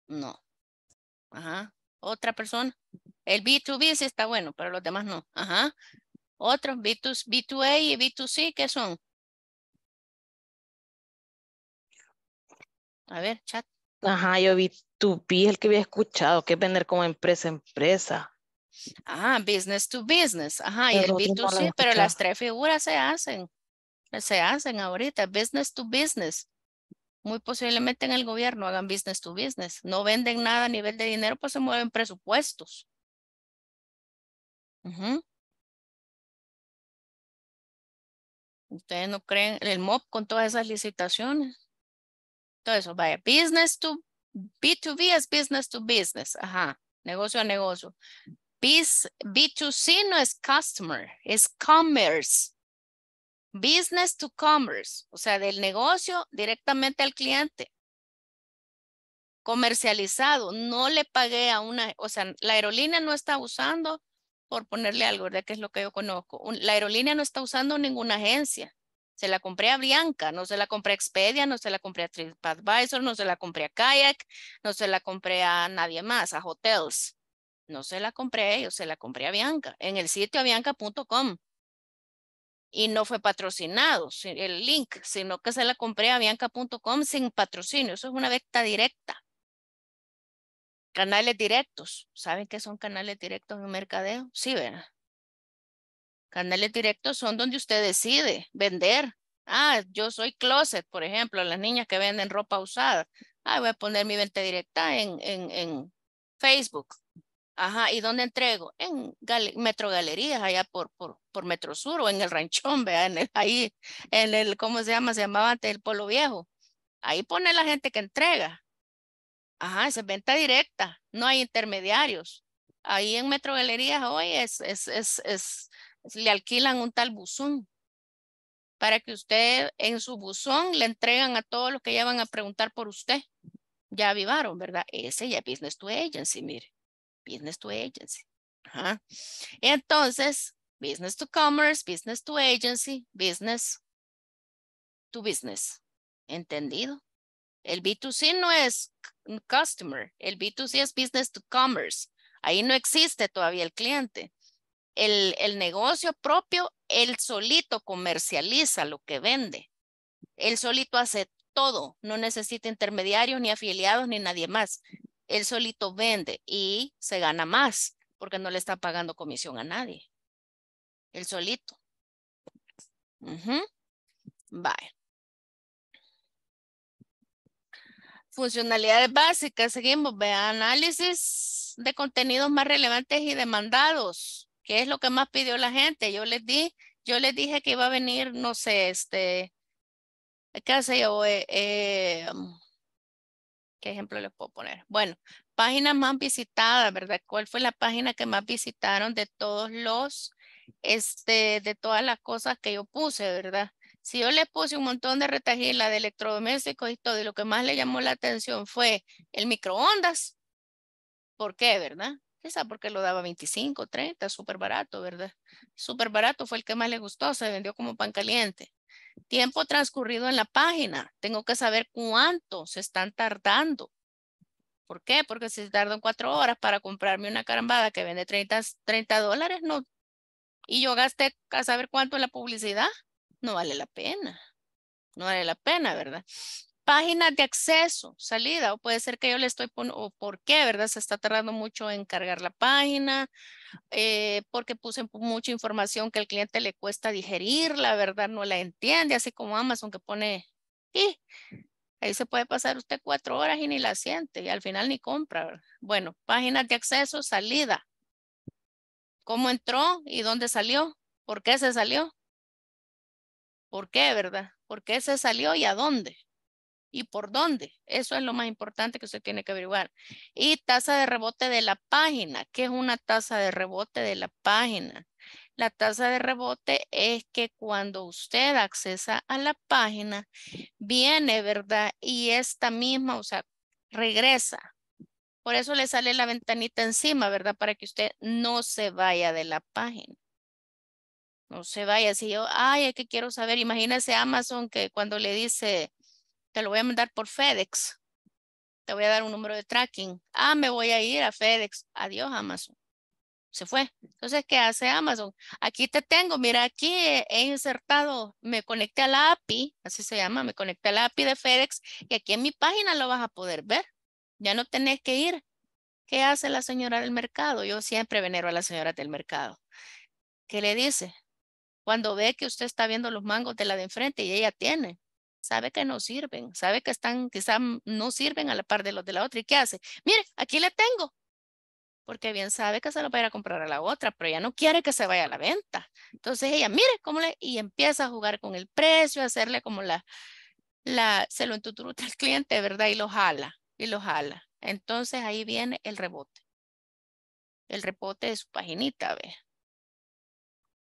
Speaker 1: No. Ajá. Otra persona. El B2B sí está bueno, pero los demás no. Ajá. Otros, B2, B2A y B2C, ¿qué son? A ver, chat. Ajá, yo B2B, el que había escuchado, que es vender como empresa a empresa.
Speaker 2: Ah, business to business. Ajá, y el B2C, pero las tres figuras se hacen. Se hacen ahorita, business to business muy posiblemente en el gobierno hagan business to business. No venden nada a nivel de dinero, pues se
Speaker 1: mueven presupuestos. Ustedes no creen el MOP con todas esas licitaciones.
Speaker 2: Todo eso, vaya, business to B2B es business to business. Ajá, negocio a negocio. B2C no es customer, es commerce. Business to commerce, o sea, del negocio directamente al cliente. Comercializado, no le pagué a una, o sea, la aerolínea no está usando, por ponerle algo, de Que es lo que yo conozco. La aerolínea no está usando ninguna agencia. Se la compré a Bianca, no se la compré a Expedia, no se la compré a TripAdvisor, no se la compré a Kayak, no se la compré a nadie más, a Hotels. No se la compré a ellos, se la compré a Bianca, en el sitio abianca.com y no fue patrocinado el link, sino que se la compré a bianca.com sin patrocinio. Eso es una venta directa. Canales directos. ¿Saben qué son canales directos en mercadeo? Sí, ¿verdad? Canales directos son donde usted decide vender. Ah, yo soy closet, por ejemplo, las niñas que venden ropa usada. Ah, voy a poner mi venta directa en, en, en Facebook. Ajá, ¿y dónde entrego? En Metro Galerías, allá por, por, por Metro Sur o en el Ranchón, vea, en el, ahí, en el, ¿cómo se llama? Se llamaba antes el Polo Viejo. Ahí pone la gente que entrega. Ajá, es venta directa, no hay intermediarios. Ahí en Metro Galerías hoy es, es, es, le alquilan un tal buzón para que usted en su buzón le entregan a todos los que ya van a preguntar por usted. Ya avivaron, ¿verdad? Ese ya es business to agency, mire business to agency. Entonces, business to commerce, business to agency, business to business. ¿Entendido? El B2C no es customer, el B2C es business to commerce. Ahí no existe todavía el cliente. El, el negocio propio, él solito comercializa lo que vende. Él solito hace todo, no necesita intermediarios, ni afiliados, ni nadie más él solito vende y se gana más porque no le está pagando comisión a nadie. Él solito. bye Funcionalidades básicas, seguimos, ve análisis de contenidos más relevantes y demandados. ¿Qué es lo que más pidió la gente? Yo les di, yo les dije que iba a venir, no sé, este, qué hace yo, eh, eh ¿Qué ejemplo les puedo poner? Bueno, páginas más visitadas, ¿verdad? ¿Cuál fue la página que más visitaron de todos los, este, de todas las cosas que yo puse, ¿verdad? Si yo le puse un montón de retajilas de electrodomésticos y todo, y lo que más le llamó la atención fue el microondas. ¿Por qué, verdad? Esa porque lo daba 25, 30, súper barato, ¿verdad? Súper barato fue el que más le gustó, se vendió como pan caliente. Tiempo transcurrido en la página. Tengo que saber cuánto se están tardando. ¿Por qué? Porque si tardan cuatro horas para comprarme una carambada que vende 30, dólares, no. Y yo gasté a saber cuánto en la publicidad, no vale la pena. No vale la pena, ¿verdad? Páginas de acceso, salida, o puede ser que yo le estoy poniendo, o por qué, ¿verdad? Se está tardando mucho en cargar la página, eh, porque puse mucha información que al cliente le cuesta digerir, la verdad no la entiende, así como Amazon que pone, y ahí se puede pasar usted cuatro horas y ni la siente y al final ni compra. Bueno, páginas de acceso, salida. ¿Cómo entró y dónde salió? ¿Por qué se salió? ¿Por qué, verdad? ¿Por qué se salió y a dónde? y por dónde. Eso es lo más importante que usted tiene que averiguar. Y tasa de rebote de la página. ¿Qué es una tasa de rebote de la página? La tasa de rebote es que cuando usted accesa a la página, viene, ¿verdad? Y esta misma, o sea, regresa. Por eso le sale la ventanita encima, ¿verdad? Para que usted no se vaya de la página. No se vaya. Si yo, ay, es que quiero saber, imagínese Amazon que cuando le dice, te lo voy a mandar por FedEx. Te voy a dar un número de tracking. Ah, me voy a ir a FedEx. Adiós, Amazon. Se fue. Entonces, ¿qué hace Amazon? Aquí te tengo. Mira, aquí he insertado, me conecté a la API, así se llama, me conecté a la API de FedEx y aquí en mi página lo vas a poder ver. Ya no tenés que ir. ¿Qué hace la señora del mercado? Yo siempre venero a la señora del mercado. ¿Qué le dice? Cuando ve que usted está viendo los mangos de la de enfrente y ella tiene sabe que no sirven, sabe que están, quizá no sirven a la par de los de la otra. ¿Y qué hace? Mire, aquí la tengo. Porque bien sabe que se lo va a ir a comprar a la otra, pero ya no quiere que se vaya a la venta. Entonces ella, mire, cómo le, y empieza a jugar con el precio, a hacerle como la, la, se lo entuturuta al cliente, ¿verdad? Y lo jala, y lo jala. Entonces ahí viene el rebote. El rebote de su paginita, ve.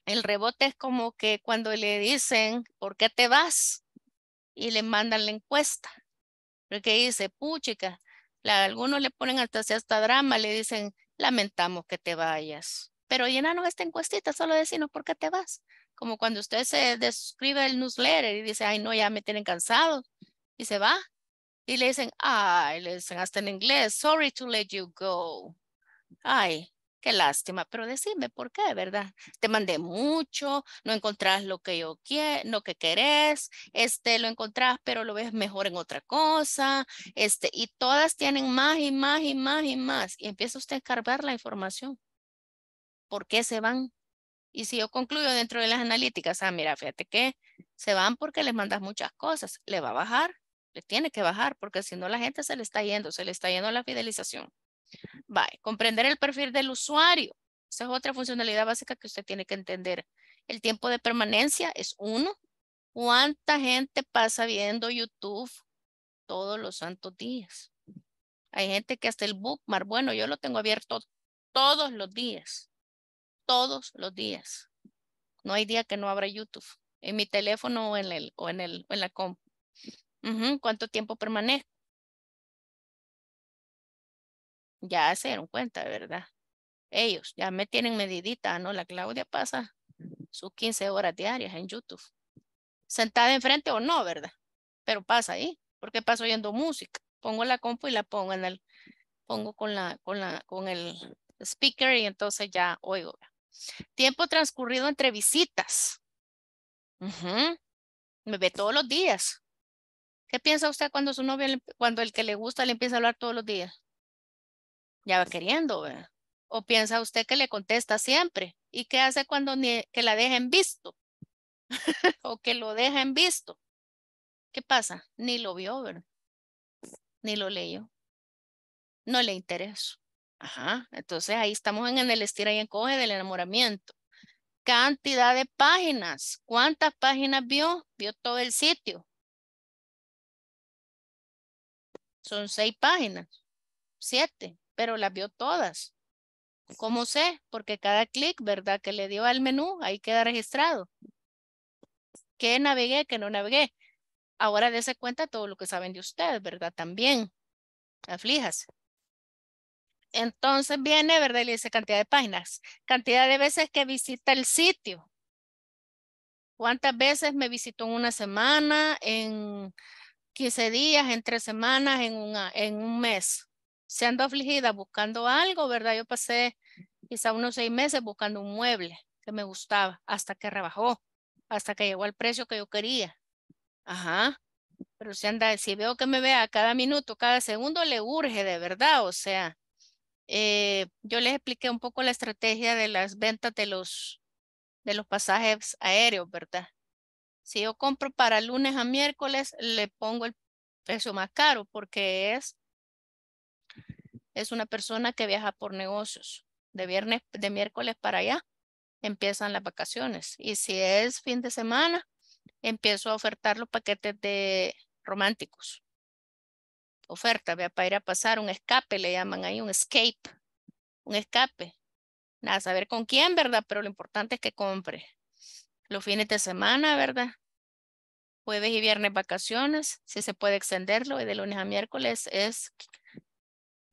Speaker 2: El rebote es como que cuando le dicen, ¿por qué te vas? y le mandan la encuesta. Porque dice, puchica, la, algunos le ponen hasta hasta drama, le dicen, lamentamos que te vayas. Pero llenaron esta encuestita, solo decimos por qué te vas. Como cuando usted se describe el newsletter y dice, ay, no, ya me tienen cansado. Y se va. Y le dicen, ay, le dicen hasta en inglés, sorry to let you go. Ay, Qué lástima, pero decime por qué, ¿verdad? Te mandé mucho, no encontrás lo que yo quiero, lo que querés, este, lo encontrás, pero lo ves mejor en otra cosa, este, y todas tienen más y más y más y más. Y empieza usted a escarbar la información. ¿Por qué se van? Y si yo concluyo dentro de las analíticas, ah, mira, fíjate que se van porque les mandas muchas cosas, le va a bajar, le tiene que bajar, porque si no la gente se le está yendo, se le está yendo la fidelización. Bye. Comprender el perfil del usuario. Esa es otra funcionalidad básica que usted tiene que entender. El tiempo de permanencia es uno. ¿Cuánta gente pasa viendo YouTube todos los santos días? Hay gente que hasta el bookmark, bueno, yo lo tengo abierto todos los días. Todos los días. No hay día que no abra YouTube. En mi teléfono o en, el, o en, el, en la comp. ¿Cuánto tiempo permanezco? ya se dieron cuenta, ¿verdad? Ellos ya me tienen medidita, ¿no? La Claudia pasa sus 15 horas diarias en YouTube. Sentada enfrente o no, ¿verdad? Pero pasa ahí, porque pasa oyendo música. Pongo la compu y la pongo en el, pongo con la, con la, con el speaker y entonces ya oigo. Tiempo transcurrido entre visitas. Me ve todos los días. ¿Qué piensa usted cuando su novio, cuando el que le gusta le empieza a hablar todos los días? ya va queriendo, ¿verdad? O piensa usted que le contesta siempre. ¿Y qué hace cuando ni que la dejen visto? o que lo dejen visto. ¿Qué pasa? Ni lo vio, ¿verdad? Ni lo leyó. No le interesó. Ajá. Entonces ahí estamos en el estira y encoge del enamoramiento. Cantidad de páginas. ¿Cuántas páginas vio? Vio todo el sitio. Son seis páginas. Siete pero las vio todas. ¿Cómo sé? Porque cada clic, ¿verdad? Que le dio al menú, ahí queda registrado. ¿Qué navegué, qué no navegué? Ahora dése cuenta todo lo que saben de usted, ¿verdad? También. Aflijas. Entonces viene, ¿verdad? Y le dice cantidad de páginas. Cantidad de veces que visita el sitio. ¿Cuántas veces me visitó en una semana, en 15 días, en tres semanas, en, una, en un mes? se afligida buscando algo, ¿verdad? Yo pasé quizá unos seis meses buscando un mueble que me gustaba hasta que rebajó, hasta que llegó al precio que yo quería. Ajá. Pero si anda, si veo que me vea cada minuto, cada segundo, le urge de verdad. O sea, eh, yo les expliqué un poco la estrategia de las ventas de los, de los pasajes aéreos, ¿verdad? Si yo compro para lunes a miércoles, le pongo el precio más caro porque es es una persona que viaja por negocios. De viernes, de miércoles para allá, empiezan las vacaciones. Y si es fin de semana, empiezo a ofertar los paquetes de románticos. Oferta, para ir a pasar un escape, le llaman ahí un escape, un escape. Nada, saber con quién, ¿verdad? Pero lo importante es que compre. Los fines de semana, ¿verdad? Jueves y viernes vacaciones, si se puede extenderlo, y de lunes a miércoles es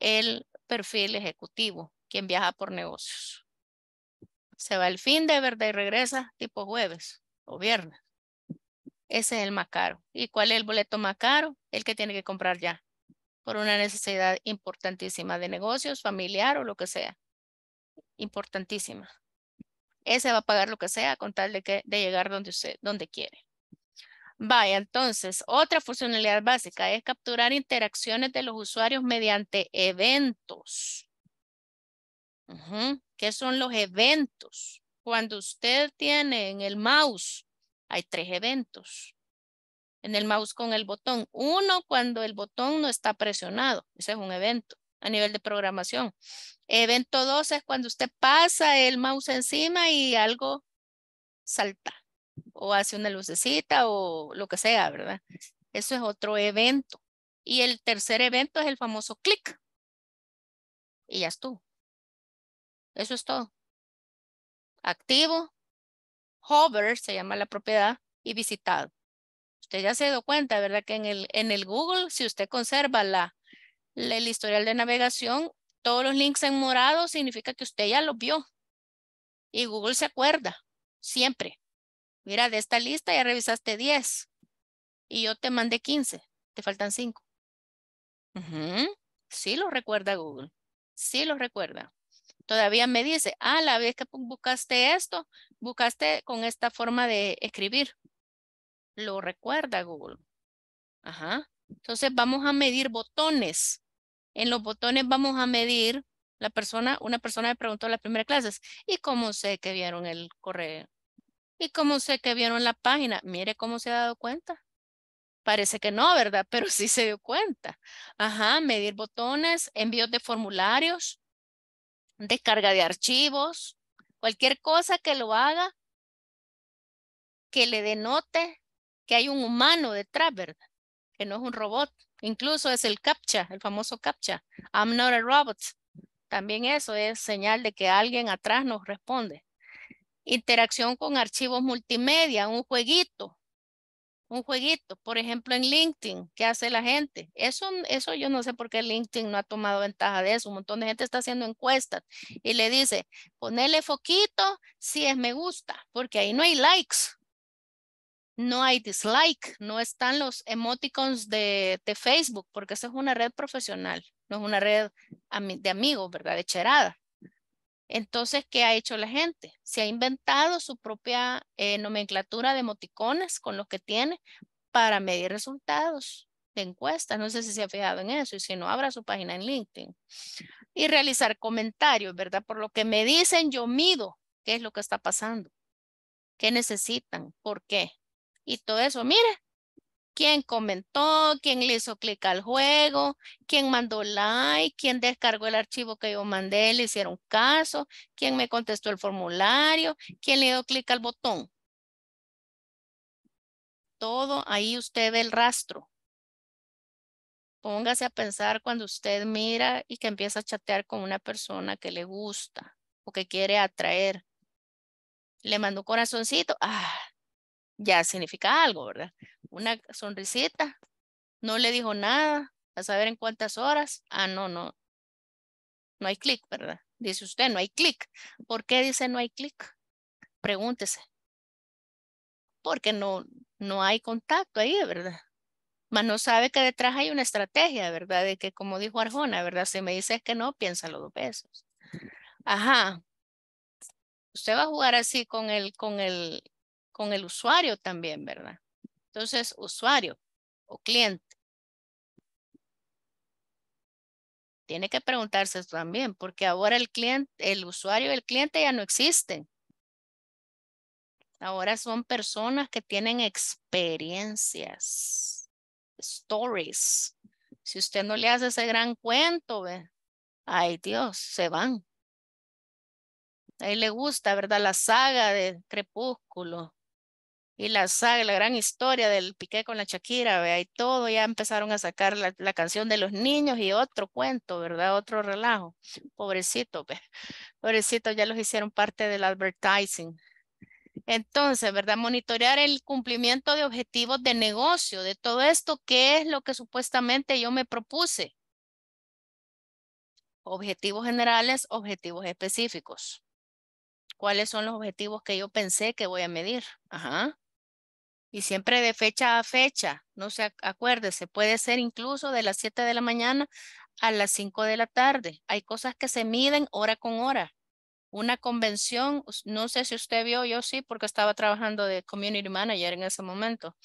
Speaker 2: el perfil ejecutivo, quien viaja por negocios. Se va el fin de verdad y regresa tipo jueves o viernes. Ese es el más caro. ¿Y cuál es el boleto más caro? El que tiene que comprar ya, por una necesidad importantísima de negocios, familiar o lo que sea. Importantísima. Ese va a pagar lo que sea con tal de, que, de llegar donde usted, donde quiere. Vaya, entonces, otra funcionalidad básica es capturar interacciones de los usuarios mediante eventos. ¿Qué son los eventos? Cuando usted tiene en el mouse, hay tres eventos. En el mouse con el botón. Uno, cuando el botón no está presionado. Ese es un evento a nivel de programación. Evento dos es cuando usted pasa el mouse encima y algo salta o hace una lucecita o lo que sea, ¿verdad? Eso es otro evento.
Speaker 1: Y el tercer evento es el famoso clic. Y ya estuvo. Eso es todo. Activo, hover se llama la propiedad y visitado. Usted ya se dio cuenta, ¿verdad? Que en el, en el
Speaker 2: Google, si usted conserva el historial de navegación, todos los links en morado significa que usted ya los vio. Y Google se acuerda, siempre. Mira, de esta lista ya revisaste 10 y yo te mandé 15, te faltan 5. Sí lo recuerda Google, sí lo recuerda. Todavía me dice, ah, la vez que buscaste esto, buscaste con esta forma de escribir. Lo recuerda Google. Ajá. Entonces vamos a medir botones. En los botones vamos a medir la persona, una persona me preguntó en las primeras clases, ¿y cómo sé que vieron el correo, y como sé que vieron la página, mire cómo se ha dado cuenta. Parece que no, ¿verdad? Pero sí se dio cuenta. Ajá, medir botones, envíos de formularios, descarga de archivos, cualquier cosa que lo haga, que le denote que hay un humano detrás, ¿verdad? Que no es un robot. Incluso es el captcha, el famoso captcha. I'm not a robot. También eso es señal de que alguien atrás nos responde. Interacción con archivos multimedia, un jueguito, un jueguito, por ejemplo en LinkedIn, ¿qué hace la gente? Eso, eso yo no sé por qué LinkedIn no ha tomado ventaja de eso. Un montón de gente está haciendo encuestas y le dice, ponele foquito si es me gusta, porque ahí no hay likes, no hay dislike, no están los emoticons de, Facebook, porque eso es una red profesional, no es una red de amigos, ¿verdad? De cherada. Entonces, ¿qué ha hecho la gente? Se ha inventado su propia eh, nomenclatura de emoticones con los que tiene para medir resultados de encuestas. No sé si se ha fijado en eso y si no, abra su página en LinkedIn. Y realizar comentarios, ¿verdad? Por lo que me dicen, yo mido qué es lo que está pasando, qué necesitan, por qué. Y todo eso, mire, quién comentó, quién le hizo clic al juego, quién mandó like, quién descargó el archivo que yo mandé, le hicieron caso, quién me contestó el formulario, quién le dio clic al botón. Todo ahí usted ve el rastro. Póngase a pensar cuando usted mira y que empieza a chatear con una persona que le gusta o que quiere atraer. Le mandó corazoncito. Ah, ya significa algo, ¿verdad? una sonrisita, no le dijo nada, a saber en cuántas horas. Ah, no, no, no hay clic, ¿verdad? Dice usted, no hay clic. ¿Por qué dice no hay clic? Pregúntese. Porque no, no hay contacto ahí, ¿verdad? Mas no sabe que detrás hay una estrategia, ¿verdad? De que como dijo Arjona, ¿verdad? Si me dice que no, piensa los dos pesos Ajá. Usted va a jugar así con el, con el, con el usuario también, ¿verdad? Entonces, usuario o cliente. Tiene que preguntarse también, porque ahora el cliente, el usuario y el cliente ya no existen. Ahora son personas que tienen experiencias, stories. Si usted no le hace ese gran cuento, ¿ve? ay Dios, se van. A le gusta, ¿verdad? La saga de Crepúsculo y la saga, la gran historia del Piqué con la Shakira, ve y todo, ya empezaron a sacar la, canción de los niños y otro cuento, ¿verdad? Otro relajo. Pobrecito, ve pobrecito, ya los hicieron parte del advertising. Entonces, ¿verdad? Monitorear el cumplimiento de objetivos de negocio, de todo esto, ¿qué es lo que supuestamente yo me propuse? Objetivos generales, objetivos específicos. ¿Cuáles son los objetivos que yo pensé que voy a medir? Ajá. Y siempre de fecha a fecha, no se se puede ser incluso de las 7 de la mañana a las 5 de la tarde. Hay cosas que se miden hora con hora. Una convención, no sé si usted vio, yo sí, porque estaba trabajando de community manager en ese momento.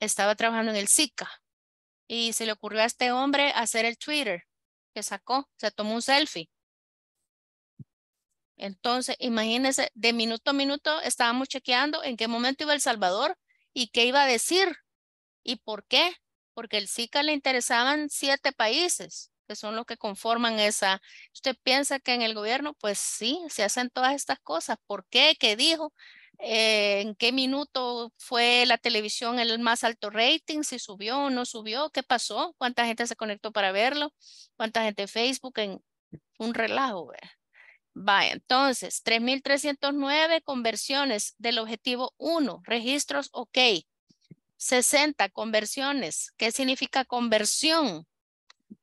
Speaker 2: Estaba trabajando en el SICA y se le ocurrió a este hombre hacer el Twitter que sacó, se tomó un selfie. Entonces, imagínense, de minuto a minuto estábamos chequeando en qué momento iba El Salvador, y qué iba a decir y por qué. Porque el SICA le interesaban siete países, que son los que conforman esa. ¿Usted piensa que en el gobierno? Pues sí, se hacen todas estas cosas. ¿Por qué? ¿Qué dijo? Eh, en qué minuto fue la televisión el más alto rating, si subió o no subió, qué pasó, cuánta gente se conectó para verlo, cuánta gente Facebook en un relajo. ¿verdad? Vaya, entonces, 3.309 conversiones del objetivo 1, registros, ok. 60 conversiones. ¿Qué significa conversión?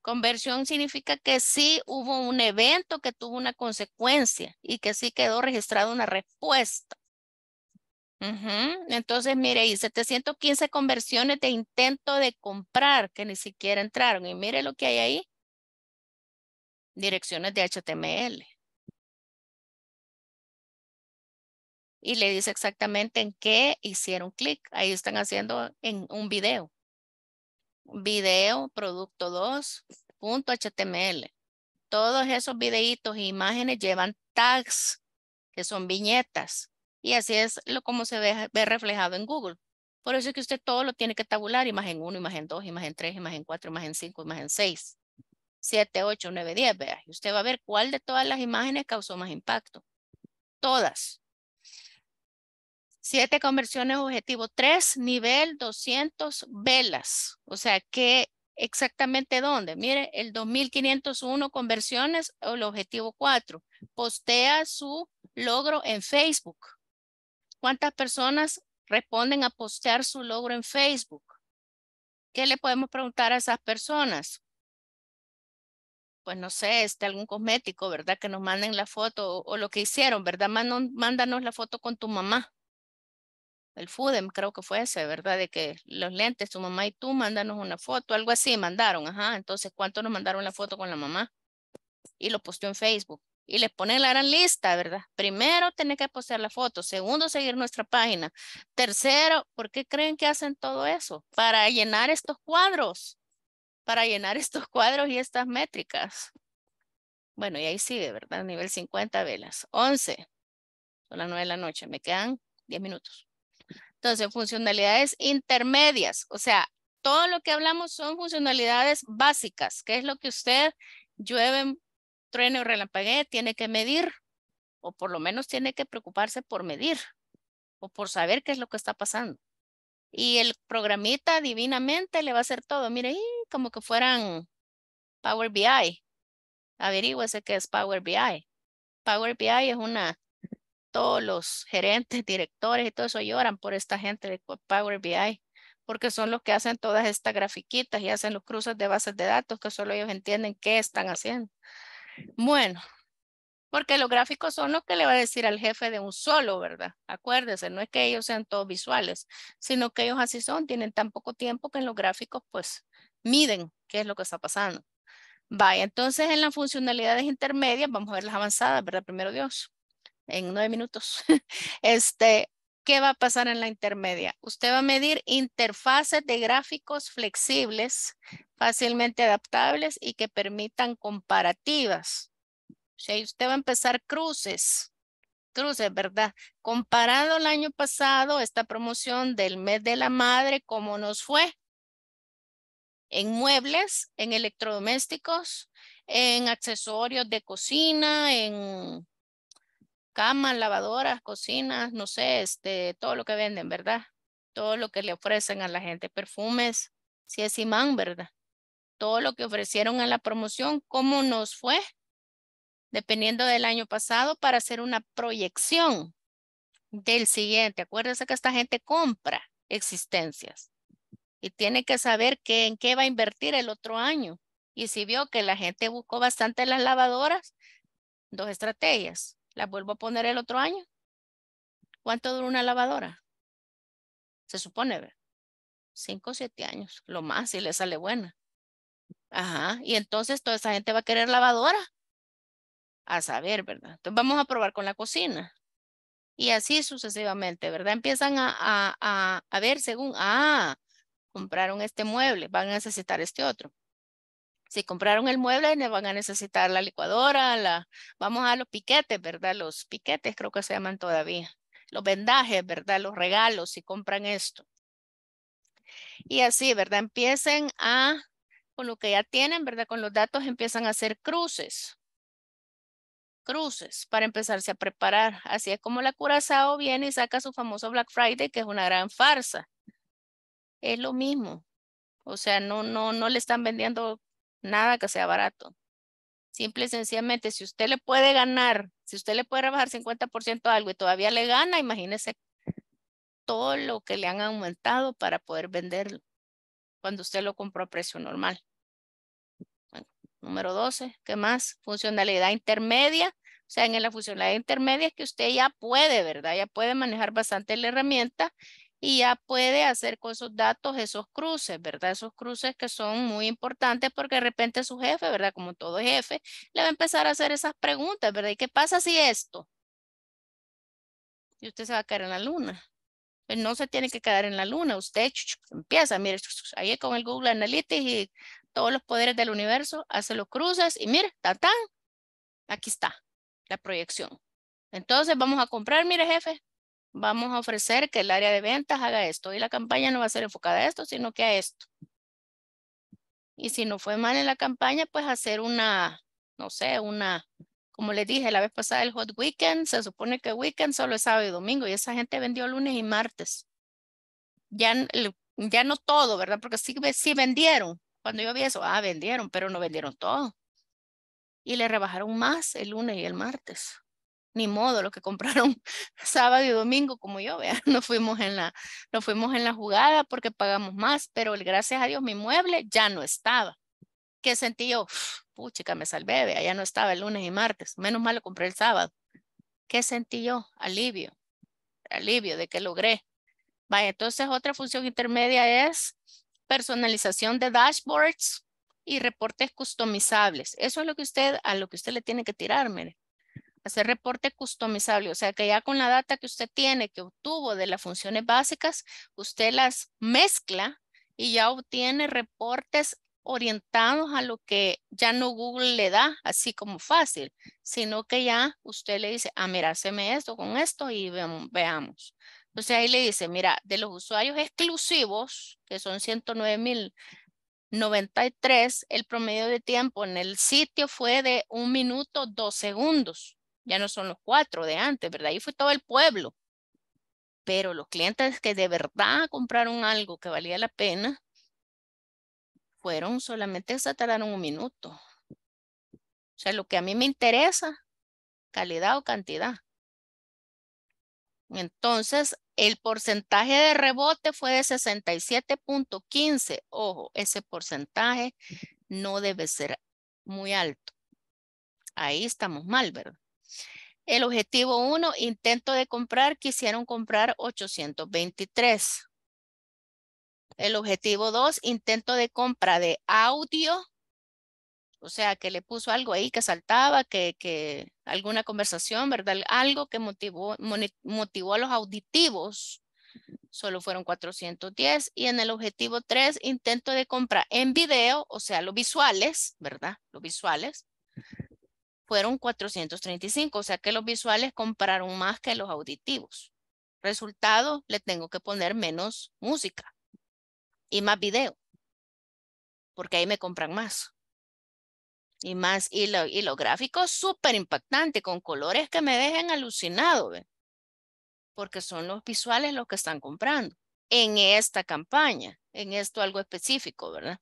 Speaker 2: Conversión significa que sí hubo un evento que tuvo una consecuencia y que sí quedó registrada una respuesta. Entonces, mire, y 715 conversiones de intento de comprar que ni
Speaker 1: siquiera entraron. Y mire lo que hay ahí. Direcciones de HTML. y le dice exactamente en qué hicieron clic. Ahí están haciendo en un video. Video,
Speaker 2: producto 2.html. Todos esos videitos e imágenes llevan tags, que son viñetas. Y así es lo, como se ve, reflejado en Google. Por eso es que usted todo lo tiene que tabular, imagen 1, imagen 2, imagen 3, imagen 4, imagen 5, imagen 6, 7, 8, 9, 10, vea. usted va a ver cuál de todas las imágenes causó más impacto. Todas. Siete conversiones objetivo 3, nivel 200 velas. O sea, ¿qué exactamente dónde? Mire, el 2501 conversiones, o el objetivo 4. Postea su logro en Facebook. ¿Cuántas personas responden a postear su logro en Facebook? ¿Qué le podemos preguntar a esas personas? pues no sé, este, algún cosmético, ¿verdad? Que nos manden la foto o, lo que hicieron, ¿verdad? mándanos la foto con tu mamá el FUDEM creo que fue ese, ¿verdad? De que los lentes, tu mamá y tú, mándanos una foto, algo así, mandaron, ajá. Entonces, ¿cuánto nos mandaron la foto con la mamá? Y lo posteó en Facebook. Y les pone la gran lista, ¿verdad? Primero, tener que postear la foto. Segundo, seguir nuestra página. Tercero, ¿por qué creen que hacen todo eso? Para llenar estos cuadros. Para llenar estos cuadros y estas métricas. Bueno, y ahí sigue, ¿verdad? Nivel 50 velas. 11. Son las 9 de la noche. Me quedan 10 minutos. Entonces, funcionalidades intermedias, o sea, todo lo que hablamos son funcionalidades básicas, que es lo que usted llueve, truene o relampaguee, tiene que medir, o por lo menos tiene que preocuparse por medir, o por saber qué es lo que está pasando. Y el programita divinamente le va a hacer todo, mire, como que fueran Power BI. Averígüese qué es Power BI. Power BI es una todos los gerentes, directores y todo eso lloran por esta gente de Power BI, porque son los que hacen todas estas grafiquitas y hacen los cruces de bases de datos que solo ellos entienden qué están haciendo. Bueno, porque los gráficos son los que le va a decir al jefe de un solo, ¿verdad? Acuérdense, no es que ellos sean todos visuales, sino que ellos así son, tienen tan poco tiempo que en los gráficos pues miden qué es lo que está pasando. Vaya, entonces en las funcionalidades intermedias, vamos a ver las avanzadas, ¿verdad? Primero Dios en nueve minutos. este, ¿Qué va a pasar en la intermedia? Usted va a medir interfaces de gráficos flexibles, fácilmente adaptables y que permitan comparativas. O sea, usted va a empezar cruces, cruces, ¿verdad? Comparado el año pasado, esta promoción del mes de la madre, ¿cómo nos fue? En muebles, en electrodomésticos, en accesorios de cocina, en camas, lavadoras, cocinas, no sé, este, todo lo que venden, ¿verdad? Todo lo que le ofrecen a la gente, perfumes, si es imán, ¿verdad? Todo lo que ofrecieron a la promoción, ¿cómo nos fue? Dependiendo del año pasado para hacer una proyección del siguiente. Acuérdense que esta gente compra existencias y tiene que saber en qué va a invertir el otro año. Y si vio que la gente buscó bastante las lavadoras, dos estrategias la vuelvo a poner el otro año. ¿Cuánto dura una lavadora? Se supone, ¿verdad? Cinco o siete años, lo más, si le sale buena. Ajá, y entonces toda esa gente va a querer lavadora. A saber, ¿verdad? Entonces vamos a probar con la cocina. Y así sucesivamente, ¿verdad? Empiezan a, a, a, a ver según, ah, compraron este mueble, van a necesitar este otro. Si compraron el mueble, van a necesitar la licuadora, la, vamos a los piquetes, ¿verdad? Los piquetes creo que se llaman todavía. Los vendajes, ¿verdad? Los regalos, si compran esto. Y así, ¿verdad? Empiecen a, con lo que ya tienen, ¿verdad? Con los datos empiezan a hacer cruces. Cruces para empezarse a preparar. Así es como la Curazao viene y saca su famoso Black Friday, que es una gran farsa. Es lo mismo. O sea, no, no, no le están vendiendo nada que sea barato. Simple y sencillamente, si usted le puede ganar, si usted le puede rebajar 50% a algo y todavía le gana, imagínese todo lo que le han aumentado para poder venderlo cuando usted lo compró a precio normal. número 12, ¿qué más? Funcionalidad intermedia. O sea, en la funcionalidad intermedia es que usted ya puede, ¿verdad? Ya puede manejar bastante la herramienta y ya puede hacer con esos datos esos cruces, ¿verdad? Esos cruces que son muy importantes porque de repente su jefe, ¿verdad? Como todo jefe, le va a empezar a hacer esas preguntas, ¿verdad? ¿Y qué pasa si esto? Y usted se va a caer en la luna. Pues no se tiene que quedar en la luna. Usted empieza, mire, ahí con el Google Analytics y todos los poderes del universo, hace los cruces y mire, tan, aquí está la proyección. Entonces vamos a comprar, mire jefe, vamos a ofrecer que el área de ventas haga esto y la campaña no va a ser enfocada a esto, sino que a esto. Y si no fue mal en la campaña, pues hacer una, no sé, una, como les dije la vez pasada, el hot weekend, se supone que weekend solo es sábado y domingo y esa gente vendió lunes y martes. Ya, ya no todo, ¿verdad? Porque sí, sí vendieron. Cuando yo vi eso, ah, vendieron, pero no vendieron todo. Y le rebajaron más el lunes y el martes ni modo, lo que compraron sábado y domingo como yo, vean, no fuimos en la, no fuimos en la jugada porque pagamos más, pero el, gracias a Dios mi mueble ya no estaba. ¿Qué sentí yo? pucha me salvé, vea, ya no estaba el lunes y martes, menos mal lo compré el sábado. ¿Qué sentí yo? Alivio, alivio de que logré. Vaya, entonces otra función intermedia es personalización de dashboards y reportes customizables. Eso es lo que usted, a lo que usted le tiene que tirar, mire hacer reporte customizable, o sea que ya con la data que usted tiene, que obtuvo de las funciones básicas, usted las mezcla y ya obtiene reportes orientados a lo que ya no Google le da, así como fácil, sino que ya usted le dice, ah, mira, haceme esto con esto y veamos. Entonces ahí le dice, mira, de los usuarios exclusivos, que son 109.093, el promedio de tiempo en el sitio fue de un minuto, dos segundos ya no son los cuatro de antes, ¿verdad? Ahí fue todo el pueblo. Pero los clientes que de verdad compraron algo que valía la pena, fueron solamente se tardaron un minuto. O sea, lo que a mí me interesa, calidad o cantidad. Entonces, el porcentaje de rebote fue de 67.15. Ojo, ese porcentaje no debe ser muy alto. Ahí estamos mal, ¿verdad? El objetivo 1, intento de comprar, quisieron comprar 823. El objetivo 2, intento de compra de audio. O sea, que le puso algo ahí que saltaba, que, alguna conversación, ¿verdad? Algo que motivó, motivó a los auditivos. Solo fueron 410. Y en el objetivo 3, intento de compra en video, o sea, los visuales, ¿verdad? Los visuales fueron 435, o sea que los visuales compraron más que los auditivos. Resultado, le tengo que poner menos música y más video, porque ahí me compran más. Y más, y, los gráficos súper impactante, con colores que me dejen alucinado, ¿ve? porque son los visuales los que están comprando en esta campaña, en esto algo específico, ¿verdad?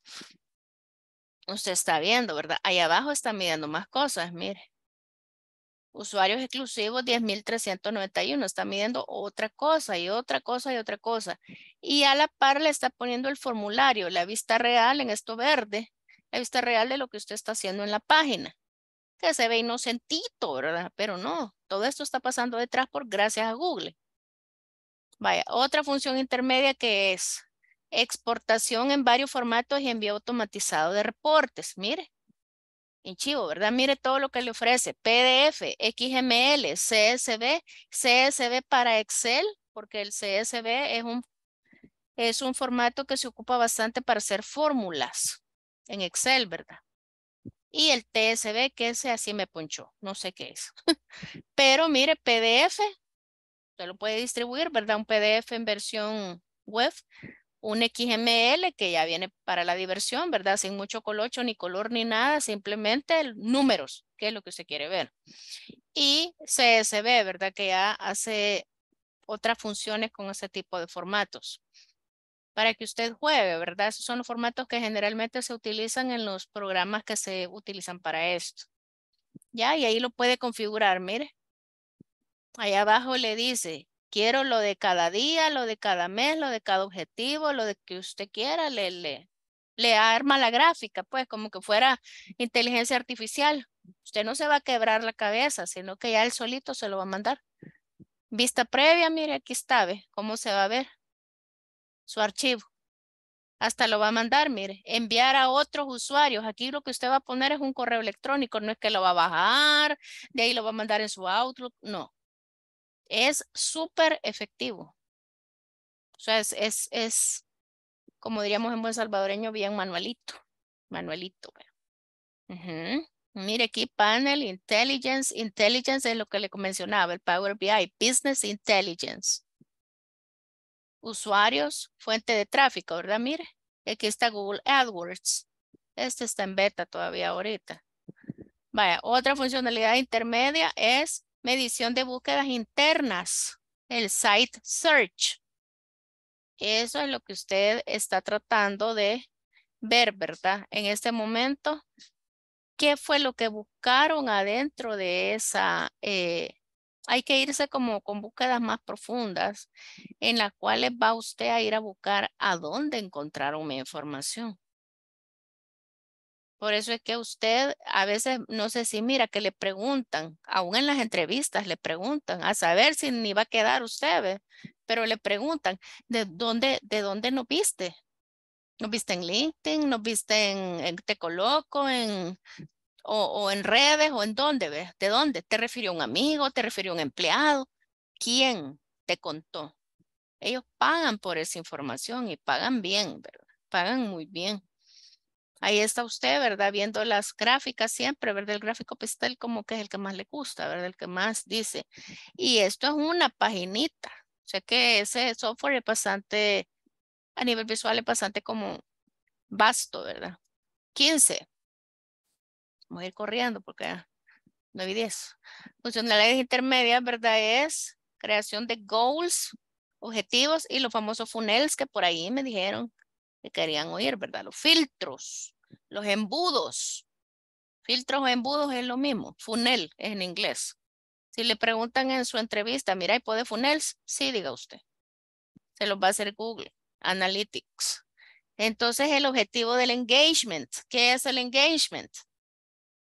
Speaker 2: Usted está viendo, ¿verdad? Ahí abajo está midiendo más cosas, mire. Usuarios exclusivos 10.391, está midiendo otra cosa y otra cosa y otra cosa. Y a la par le está poniendo el formulario, la vista real en esto verde, la vista real de lo que usted está haciendo en la página, que se ve inocentito, ¿verdad? Pero no, todo esto está pasando detrás por gracias a Google. Vaya, otra función intermedia que es exportación en varios formatos y envío automatizado de reportes. Mire, en Chivo, ¿verdad? Mire todo lo que le ofrece. PDF, XML, CSV, CSV para Excel, porque el CSV es un, es un formato que se ocupa bastante para hacer fórmulas en Excel, ¿verdad? Y el TSV, que ese así me ponchó, no sé qué es. Pero mire, PDF, se lo puede distribuir, ¿verdad? Un PDF en versión web un XML que ya viene para la diversión, ¿verdad? Sin mucho colocho, ni color, ni nada, simplemente números, que es lo que usted quiere ver. Y CSV, ¿verdad? Que ya hace otras funciones con ese tipo de formatos. Para que usted juegue, ¿verdad? Esos son los formatos que generalmente se utilizan en los programas que se utilizan para esto. Ya, y ahí lo puede configurar, mire. Ahí abajo le dice Quiero lo de cada día, lo de cada mes, lo de cada objetivo, lo de que usted quiera, le, le, le arma la gráfica, pues como que fuera inteligencia artificial. Usted no se va a quebrar la cabeza, sino que ya él solito se lo va a mandar. Vista previa, mire, aquí está, ve cómo se va a ver su archivo. Hasta lo va a mandar, mire, enviar a otros usuarios. Aquí lo que usted va a poner es un correo electrónico, no es que lo va a bajar, de ahí lo va a mandar en su Outlook, no. Es súper efectivo. O sea, es, es, como diríamos en buen salvadoreño, bien manualito. Manualito. Mire aquí, panel, intelligence. Intelligence es lo que le mencionaba, el Power BI, Business Intelligence. Usuarios, fuente de tráfico, ¿verdad? Mire, aquí está Google AdWords. Este está en beta todavía ahorita. Vaya, otra funcionalidad intermedia es medición de búsquedas internas, el site search. Eso es lo que usted está tratando de ver, ¿verdad? En este momento, ¿qué fue lo que buscaron adentro de esa? Eh, hay que irse como con búsquedas más profundas en las cuales va usted a ir a buscar a dónde encontraron mi información. Por eso es que usted a veces, no sé si mira, que le preguntan, aún en las entrevistas le preguntan, a saber si ni va a quedar usted, pero le preguntan, ¿de dónde, de dónde nos viste? ¿Nos viste en LinkedIn? ¿Nos viste en, Te Coloco? En, o, en redes? ¿O en dónde? ¿ves? ¿De dónde? ¿Te refirió un amigo? ¿Te refirió un empleado? ¿Quién te contó? Ellos pagan por esa información y pagan bien, ¿verdad? Pagan muy bien. Ahí está usted, ¿verdad? Viendo las gráficas siempre, ¿verdad? El gráfico pastel como que es el que más le gusta, ¿verdad? El que más dice. Y esto es una paginita. O sea que ese software es bastante, a nivel visual es bastante como vasto, ¿verdad? 15. Voy a ir corriendo porque ah, no hay 10. Funcionalidades intermedias, ¿verdad? Es creación de goals, objetivos y los famosos funnels que por ahí me dijeron que querían oír, ¿verdad? Los filtros, los embudos. Filtros o embudos es lo mismo. Funnel es en inglés. Si le preguntan en su entrevista, mira, ¿y puede funnels? Sí, diga usted. Se los va a hacer Google, Analytics. Entonces, el objetivo del engagement. ¿Qué es el engagement?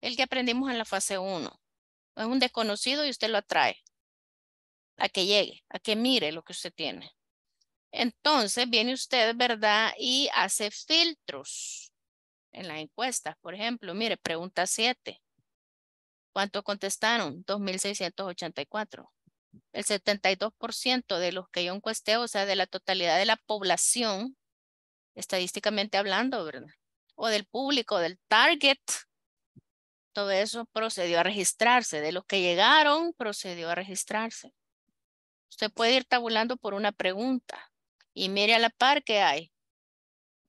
Speaker 2: El que aprendimos en la fase 1. Es un desconocido y usted lo atrae a que llegue, a que mire lo que usted tiene. Entonces viene usted, ¿verdad? Y hace filtros en las encuestas. Por ejemplo, mire, pregunta 7. ¿Cuánto contestaron? 2.684. El 72% de los que yo encuesté, o sea, de la totalidad de la población, estadísticamente hablando, ¿verdad? O del público, del target, todo eso procedió a registrarse. De los que llegaron, procedió a registrarse. Usted puede ir tabulando por una pregunta. Y mire a la par que hay.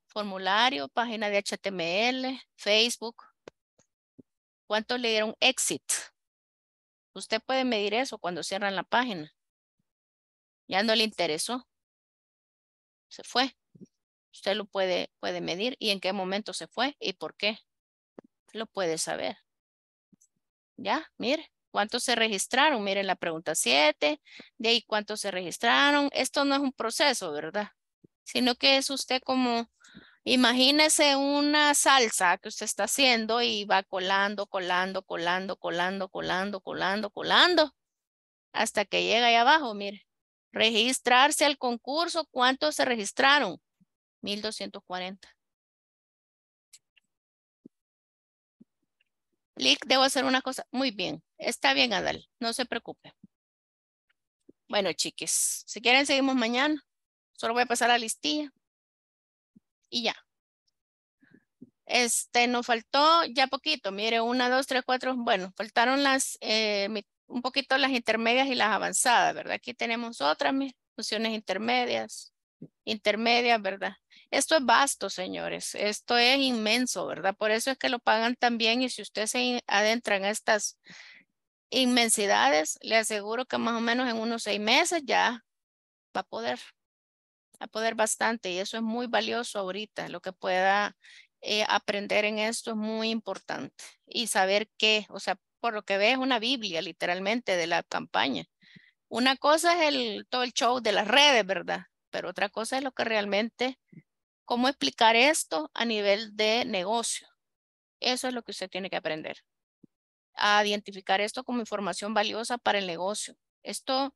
Speaker 2: Formulario, página de HTML, Facebook. ¿Cuántos le dieron exit? Usted puede medir eso cuando cierran la página. Ya no le interesó. Se fue. Usted lo puede, puede medir y en qué momento se fue y por qué. Lo puede saber. Ya, mire. ¿Cuántos se registraron? Miren la pregunta 7. De ahí, ¿cuántos se registraron? Esto no es un proceso, ¿verdad? Sino que es usted como, imagínese una salsa que usted está haciendo y va colando, colando, colando, colando, colando, colando, colando, hasta que llega ahí abajo, mire. Registrarse al concurso, ¿cuántos se registraron? 1240. Lick, debo hacer una cosa. Muy bien. Está bien, Adal. No se preocupe. Bueno,
Speaker 1: chiques.
Speaker 2: Si quieren, seguimos mañana. Solo voy a pasar la listilla. Y ya. Este, nos faltó ya poquito. Mire, una, dos, tres, cuatro. Bueno, faltaron las, eh, un poquito las intermedias y las avanzadas, ¿verdad? Aquí tenemos otras, mis funciones intermedias intermedia ¿verdad? Esto es vasto, señores, esto es inmenso, ¿verdad? Por eso es que lo pagan tan bien y si ustedes se adentran en estas inmensidades, le aseguro que más o menos en unos seis meses ya va a poder, va a poder bastante y eso es muy valioso ahorita, lo que pueda eh, aprender en esto es muy importante y saber qué, o sea, por lo que ve es una Biblia literalmente de la campaña. Una cosa es el, todo el show de las redes, ¿verdad? pero otra cosa es lo que realmente, cómo explicar esto a nivel de negocio. Eso es lo que usted tiene que aprender, a identificar esto como información valiosa para el negocio. Esto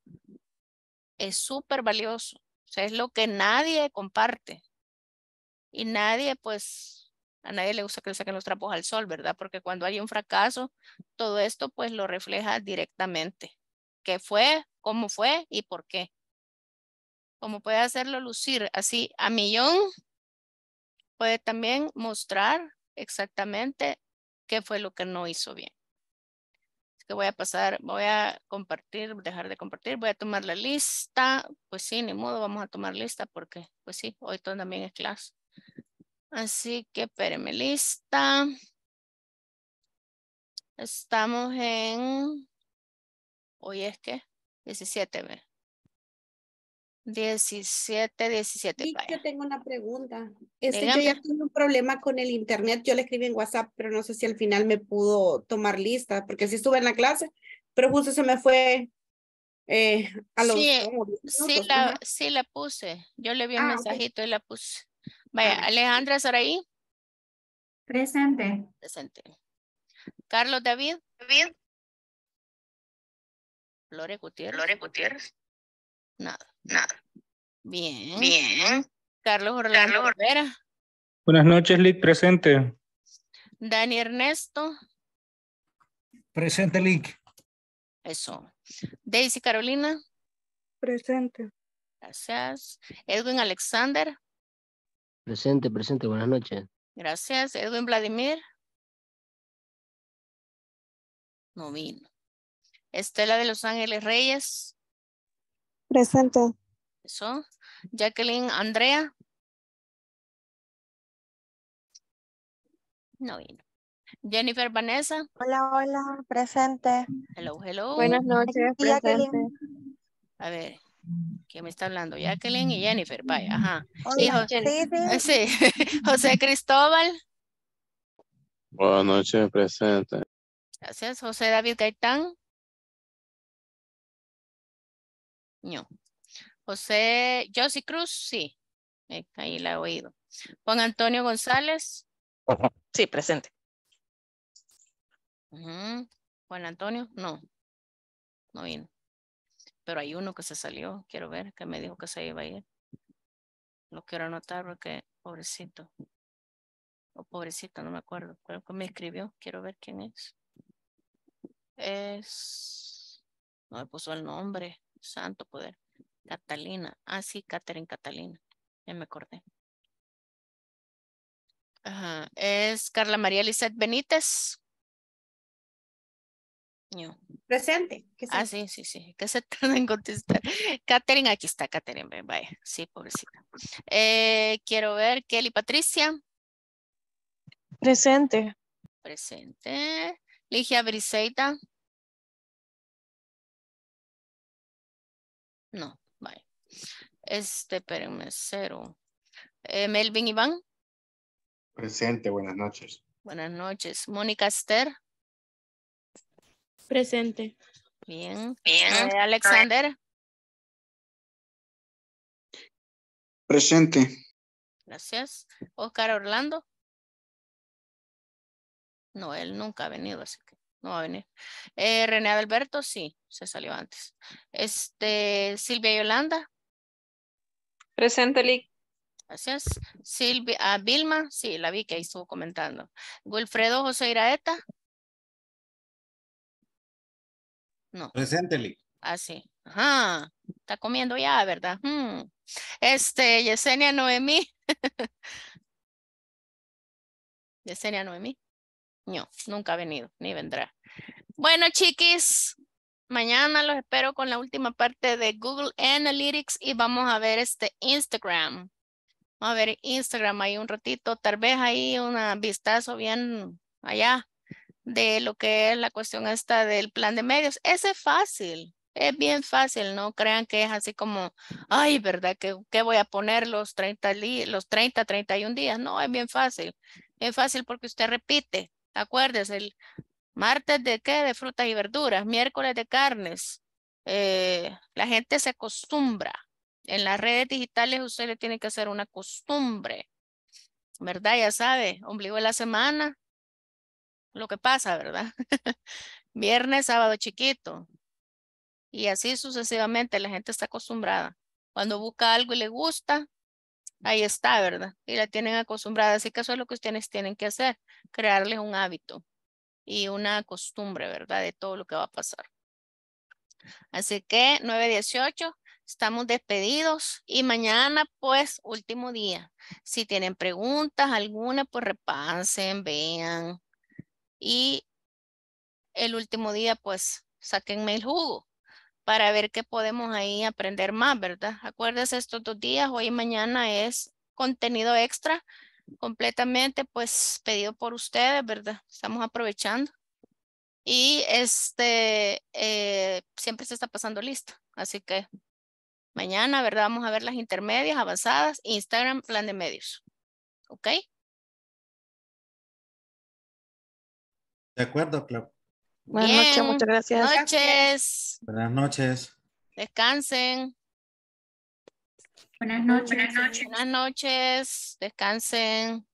Speaker 2: es súper valioso, o sea, es lo que nadie comparte y nadie pues a nadie le gusta que le saquen los trapos al sol, ¿verdad? Porque cuando hay un fracaso, todo esto pues lo refleja directamente. ¿Qué fue? ¿Cómo fue? ¿Y por qué? como puede hacerlo lucir así a millón, puede también mostrar exactamente qué fue lo que no hizo bien. Así que voy a pasar, voy a compartir, dejar de compartir, voy a tomar la lista, pues sí, ni modo, vamos a tomar lista porque, pues sí, hoy también es clase. Así que espérenme, lista.
Speaker 1: Estamos en, hoy es que, 17, 17, 17. yo tengo una pregunta.
Speaker 2: Este, yo ya tuve un problema con el internet. Yo le escribí en WhatsApp, pero no sé si al final me pudo tomar lista, porque sí estuve en la clase, pero justo se me fue eh, a los. Sí, sí, la, puse. Yo le vi un ah, mensajito
Speaker 1: y la puse. Vaya,
Speaker 2: Alejandra Alejandra ahí
Speaker 1: Presente. Presente. Carlos David. David. Lore Gutiérrez. Lore Gutiérrez. Nada. Nada. Bien. Bien. Carlos Orlando Buenas noches, Lick, presente.
Speaker 2: Dani Ernesto.
Speaker 1: Presente, Lick.
Speaker 2: Eso. Daisy Carolina. Presente. Gracias. Edwin
Speaker 1: Alexander. Presente, presente, buenas noches. Gracias. Edwin Vladimir. No vino. Estela de Los Ángeles Reyes. Presente. Eso. Jacqueline, Andrea. No vino. Jennifer, Vanessa. Hola, hola, presente. Hello, hello. Buenas noches, presente.
Speaker 2: A ver, ¿quién me está hablando? Jacqueline y Jennifer, vaya, ajá. sí, José, José Cristóbal.
Speaker 1: Buenas noches, presente. Gracias, José David Gaitán. No. José, Josie Cruz, sí. Eh, ahí la he oído. Juan Antonio González. Sí, presente.
Speaker 2: Juan Antonio, no. No vino. Pero hay uno que se salió. Quiero ver, que me dijo que se iba a ir. Lo quiero anotar porque, pobrecito. O pobrecito, no me acuerdo. Creo que me escribió. Quiero ver quién es. Es. No me puso el nombre santo poder. Catalina. Ah, sí, Catherine Catalina.
Speaker 1: Ya me acordé. Es Carla María Lizeth Benítez. Presente.
Speaker 2: Ah, sí, sí, sí. Que se tarda en contestar. Catherine, aquí está, Catherine. Vaya. Sí, pobrecita. Eh, quiero ver Kelly Patricia.
Speaker 1: Presente. Presente. Ligia Briseida. No, vale. Este, espérenme, cero. Eh, Melvin Iván. Presente, buenas noches. Buenas noches. Mónica Esther. Presente. Bien. Bien. Eh, Alexander. Presente. Gracias. Oscar Orlando.
Speaker 2: No, él nunca ha venido, así que no va a venir. Eh, René Alberto, sí, se salió antes. Este, Silvia Yolanda. Presente, Gracias. Silvia, a ah, Vilma, sí, la vi que ahí estuvo comentando. Wilfredo José Iraeta.
Speaker 1: No. Presente,
Speaker 2: Ah, sí. Ajá. Está comiendo ya, ¿verdad? Hmm. Este, Yesenia Noemí. Yesenia Noemí. No, nunca ha venido, ni vendrá. Bueno, chiquis, mañana los espero con la última parte de Google Analytics y vamos a ver este Instagram. Vamos a ver Instagram ahí un ratito, tal vez ahí una vistazo bien allá de lo que es la cuestión esta del plan de medios. Ese es fácil, es bien fácil, no crean que es así como, ay, ¿verdad? que voy a poner los 30, los 30, 31 días? No, es bien fácil. Es fácil porque usted repite. Acuérdese, el martes de qué? De frutas y verduras, miércoles de carnes. Eh, la gente se acostumbra. En las redes digitales usted le tiene que hacer una costumbre. ¿Verdad? Ya sabe, ombligo de la semana, lo que pasa, ¿verdad? Viernes, sábado chiquito. Y así sucesivamente, la gente está acostumbrada. Cuando busca algo y le gusta, ahí está, ¿verdad? Y la tienen acostumbrada. Así que eso es lo que ustedes tienen que hacer, crearles un hábito y una costumbre, ¿verdad? De todo lo que va a pasar. Así que 918, estamos despedidos y mañana pues último día. Si tienen preguntas alguna, pues repasen, vean. Y el último día pues saquenme el jugo para ver qué podemos ahí aprender más, ¿verdad? Acuérdense, estos dos días, hoy y mañana es contenido extra completamente pues pedido por ustedes, ¿verdad? Estamos aprovechando. Y este eh, siempre se está pasando listo. así que mañana, ¿verdad? Vamos a ver las intermedias,
Speaker 1: avanzadas, Instagram, plan de medios. ¿Ok? De acuerdo, Clau. Buenas noches, muchas gracias. Buenas noches. Buenas noches. Descansen. Buenas noches. Buenas noches. Descansen.